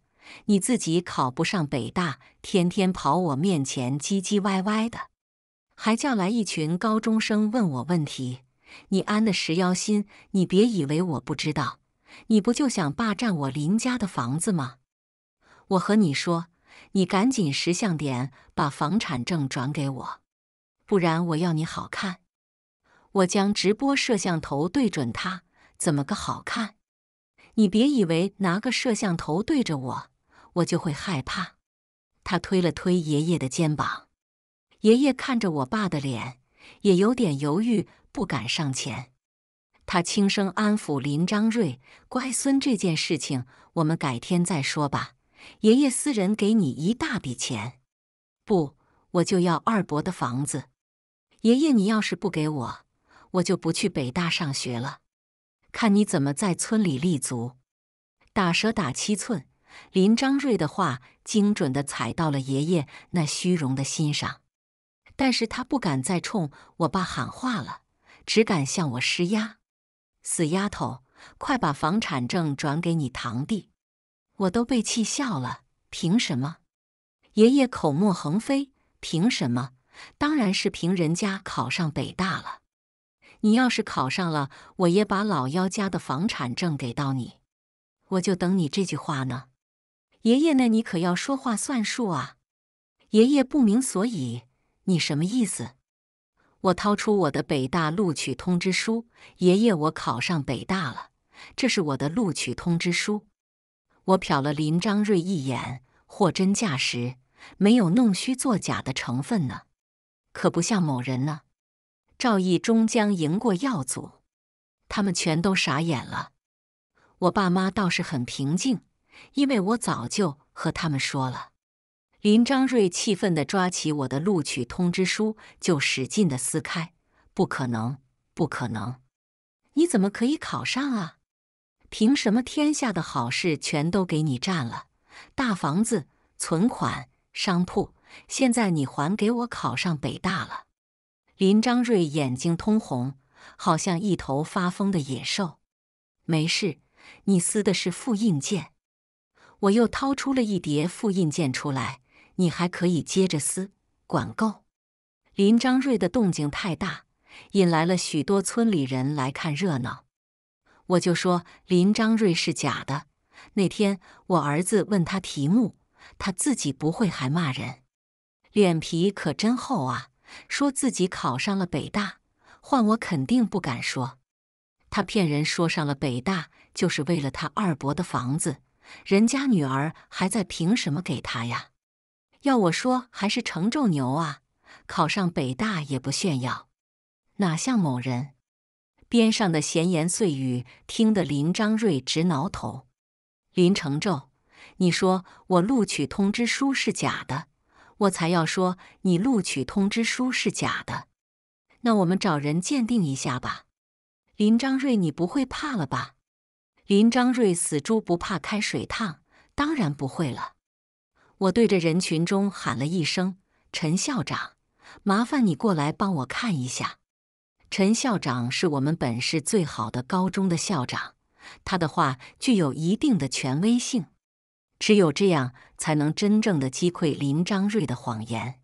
你自己考不上北大，天天跑我面前唧唧歪歪的，还叫来一群高中生问我问题。你安的石妖心？你别以为我不知道，你不就想霸占我林家的房子吗？我和你说，你赶紧识相点，把房产证转给我，不然我要你好看！我将直播摄像头对准他，怎么个好看？你别以为拿个摄像头对着我，我就会害怕。他推了推爷爷的肩膀，爷爷看着我爸的脸，也有点犹豫，不敢上前。他轻声安抚林张瑞：“乖孙，这件事情我们改天再说吧。爷爷私人给你一大笔钱，不，我就要二伯的房子。爷爷，你要是不给我，我就不去北大上学了。”看你怎么在村里立足！打蛇打七寸，林张瑞的话精准的踩到了爷爷那虚荣的心上，但是他不敢再冲我爸喊话了，只敢向我施压。死丫头，快把房产证转给你堂弟！我都被气笑了。凭什么？爷爷口沫横飞，凭什么？当然是凭人家考上北大了。你要是考上了，我也把老幺家的房产证给到你，我就等你这句话呢。爷爷，那你可要说话算数啊！爷爷不明所以，你什么意思？我掏出我的北大录取通知书，爷爷，我考上北大了，这是我的录取通知书。我瞟了林张瑞一眼，货真价实，没有弄虚作假的成分呢，可不像某人呢。赵毅终将赢过耀祖，他们全都傻眼了。我爸妈倒是很平静，因为我早就和他们说了。林张瑞气愤的抓起我的录取通知书，就使劲的撕开。不可能，不可能！你怎么可以考上啊？凭什么天下的好事全都给你占了？大房子、存款、商铺，现在你还给我考上北大了？林张瑞眼睛通红，好像一头发疯的野兽。没事，你撕的是复印件。我又掏出了一叠复印件出来，你还可以接着撕，管够。林张瑞的动静太大，引来了许多村里人来看热闹。我就说林张瑞是假的。那天我儿子问他题目，他自己不会还骂人，脸皮可真厚啊。说自己考上了北大，换我肯定不敢说。他骗人，说上了北大就是为了他二伯的房子，人家女儿还在，凭什么给他呀？要我说，还是程骤牛啊，考上北大也不炫耀，哪像某人。边上的闲言碎语听得林张瑞直挠头。林程骤，你说我录取通知书是假的？我才要说你录取通知书是假的，那我们找人鉴定一下吧。林张瑞，你不会怕了吧？林张瑞，死猪不怕开水烫，当然不会了。我对着人群中喊了一声：“陈校长，麻烦你过来帮我看一下。”陈校长是我们本市最好的高中的校长，他的话具有一定的权威性。只有这样才能真正的击溃林章瑞的谎言。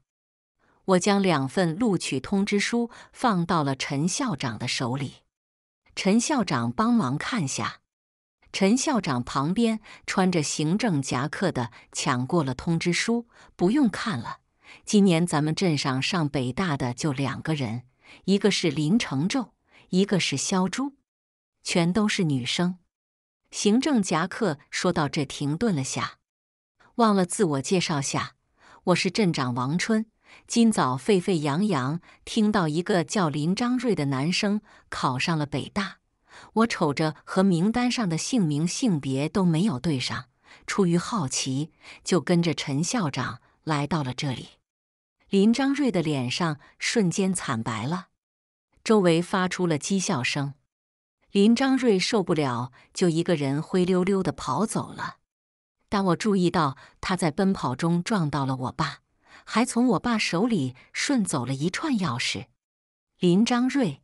我将两份录取通知书放到了陈校长的手里，陈校长帮忙看下。陈校长旁边穿着行政夹克的抢过了通知书，不用看了。今年咱们镇上上北大的就两个人，一个是林承昼，一个是肖珠，全都是女生。行政夹克说到这停顿了下，忘了自我介绍下，我是镇长王春。今早沸沸扬扬听到一个叫林张瑞的男生考上了北大，我瞅着和名单上的姓名性别都没有对上，出于好奇就跟着陈校长来到了这里。林张瑞的脸上瞬间惨白了，周围发出了讥笑声。林张瑞受不了，就一个人灰溜溜的跑走了。但我注意到他在奔跑中撞到了我爸，还从我爸手里顺走了一串钥匙。林张瑞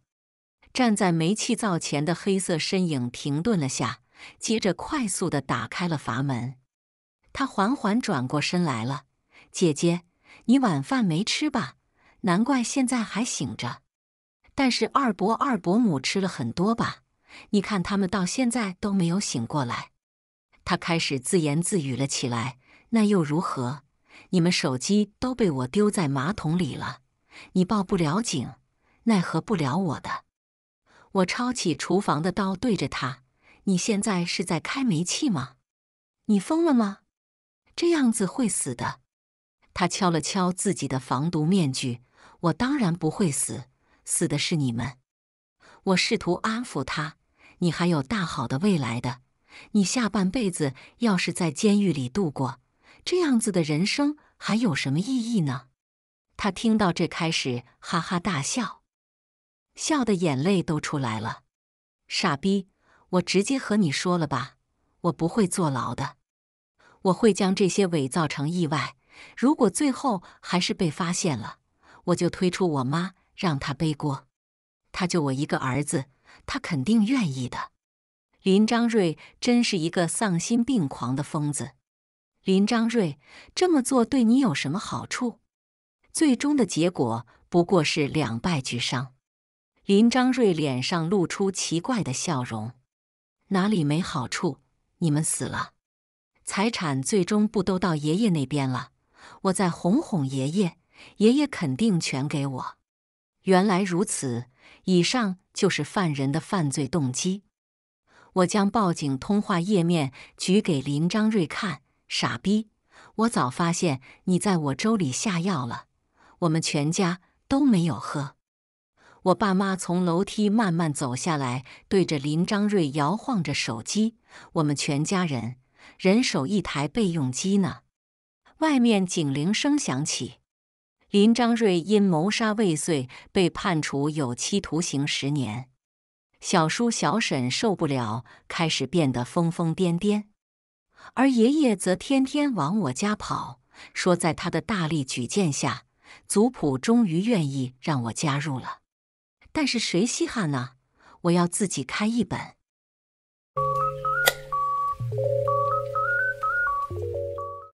站在煤气灶前的黑色身影停顿了下，接着快速的打开了阀门。他缓缓转过身来了：“姐姐，你晚饭没吃吧？难怪现在还醒着。但是二伯、二伯母吃了很多吧？”你看，他们到现在都没有醒过来。他开始自言自语了起来。那又如何？你们手机都被我丢在马桶里了，你报不了警，奈何不了我的。我抄起厨房的刀对着他：“你现在是在开煤气吗？你疯了吗？这样子会死的。”他敲了敲自己的防毒面具：“我当然不会死，死的是你们。”我试图安抚他。你还有大好的未来的，你下半辈子要是在监狱里度过，这样子的人生还有什么意义呢？他听到这开始哈哈大笑，笑的眼泪都出来了。傻逼，我直接和你说了吧，我不会坐牢的，我会将这些伪造成意外。如果最后还是被发现了，我就推出我妈，让她背锅。他就我一个儿子。他肯定愿意的。林张瑞真是一个丧心病狂的疯子。林张瑞这么做对你有什么好处？最终的结果不过是两败俱伤。林张瑞脸上露出奇怪的笑容。哪里没好处？你们死了，财产最终不都到爷爷那边了？我再哄哄爷爷，爷爷肯定全给我。原来如此。以上就是犯人的犯罪动机。我将报警通话页面举给林张瑞看。傻逼！我早发现你在我粥里下药了。我们全家都没有喝。我爸妈从楼梯慢慢走下来，对着林张瑞摇晃着手机。我们全家人人手一台备用机呢。外面警铃声响起。林张瑞因谋杀未遂被判处有期徒刑十年，小叔小婶受不了，开始变得疯疯癫癫，而爷爷则天天往我家跑，说在他的大力举荐下，族谱终于愿意让我加入了，但是谁稀罕呢？我要自己开一本。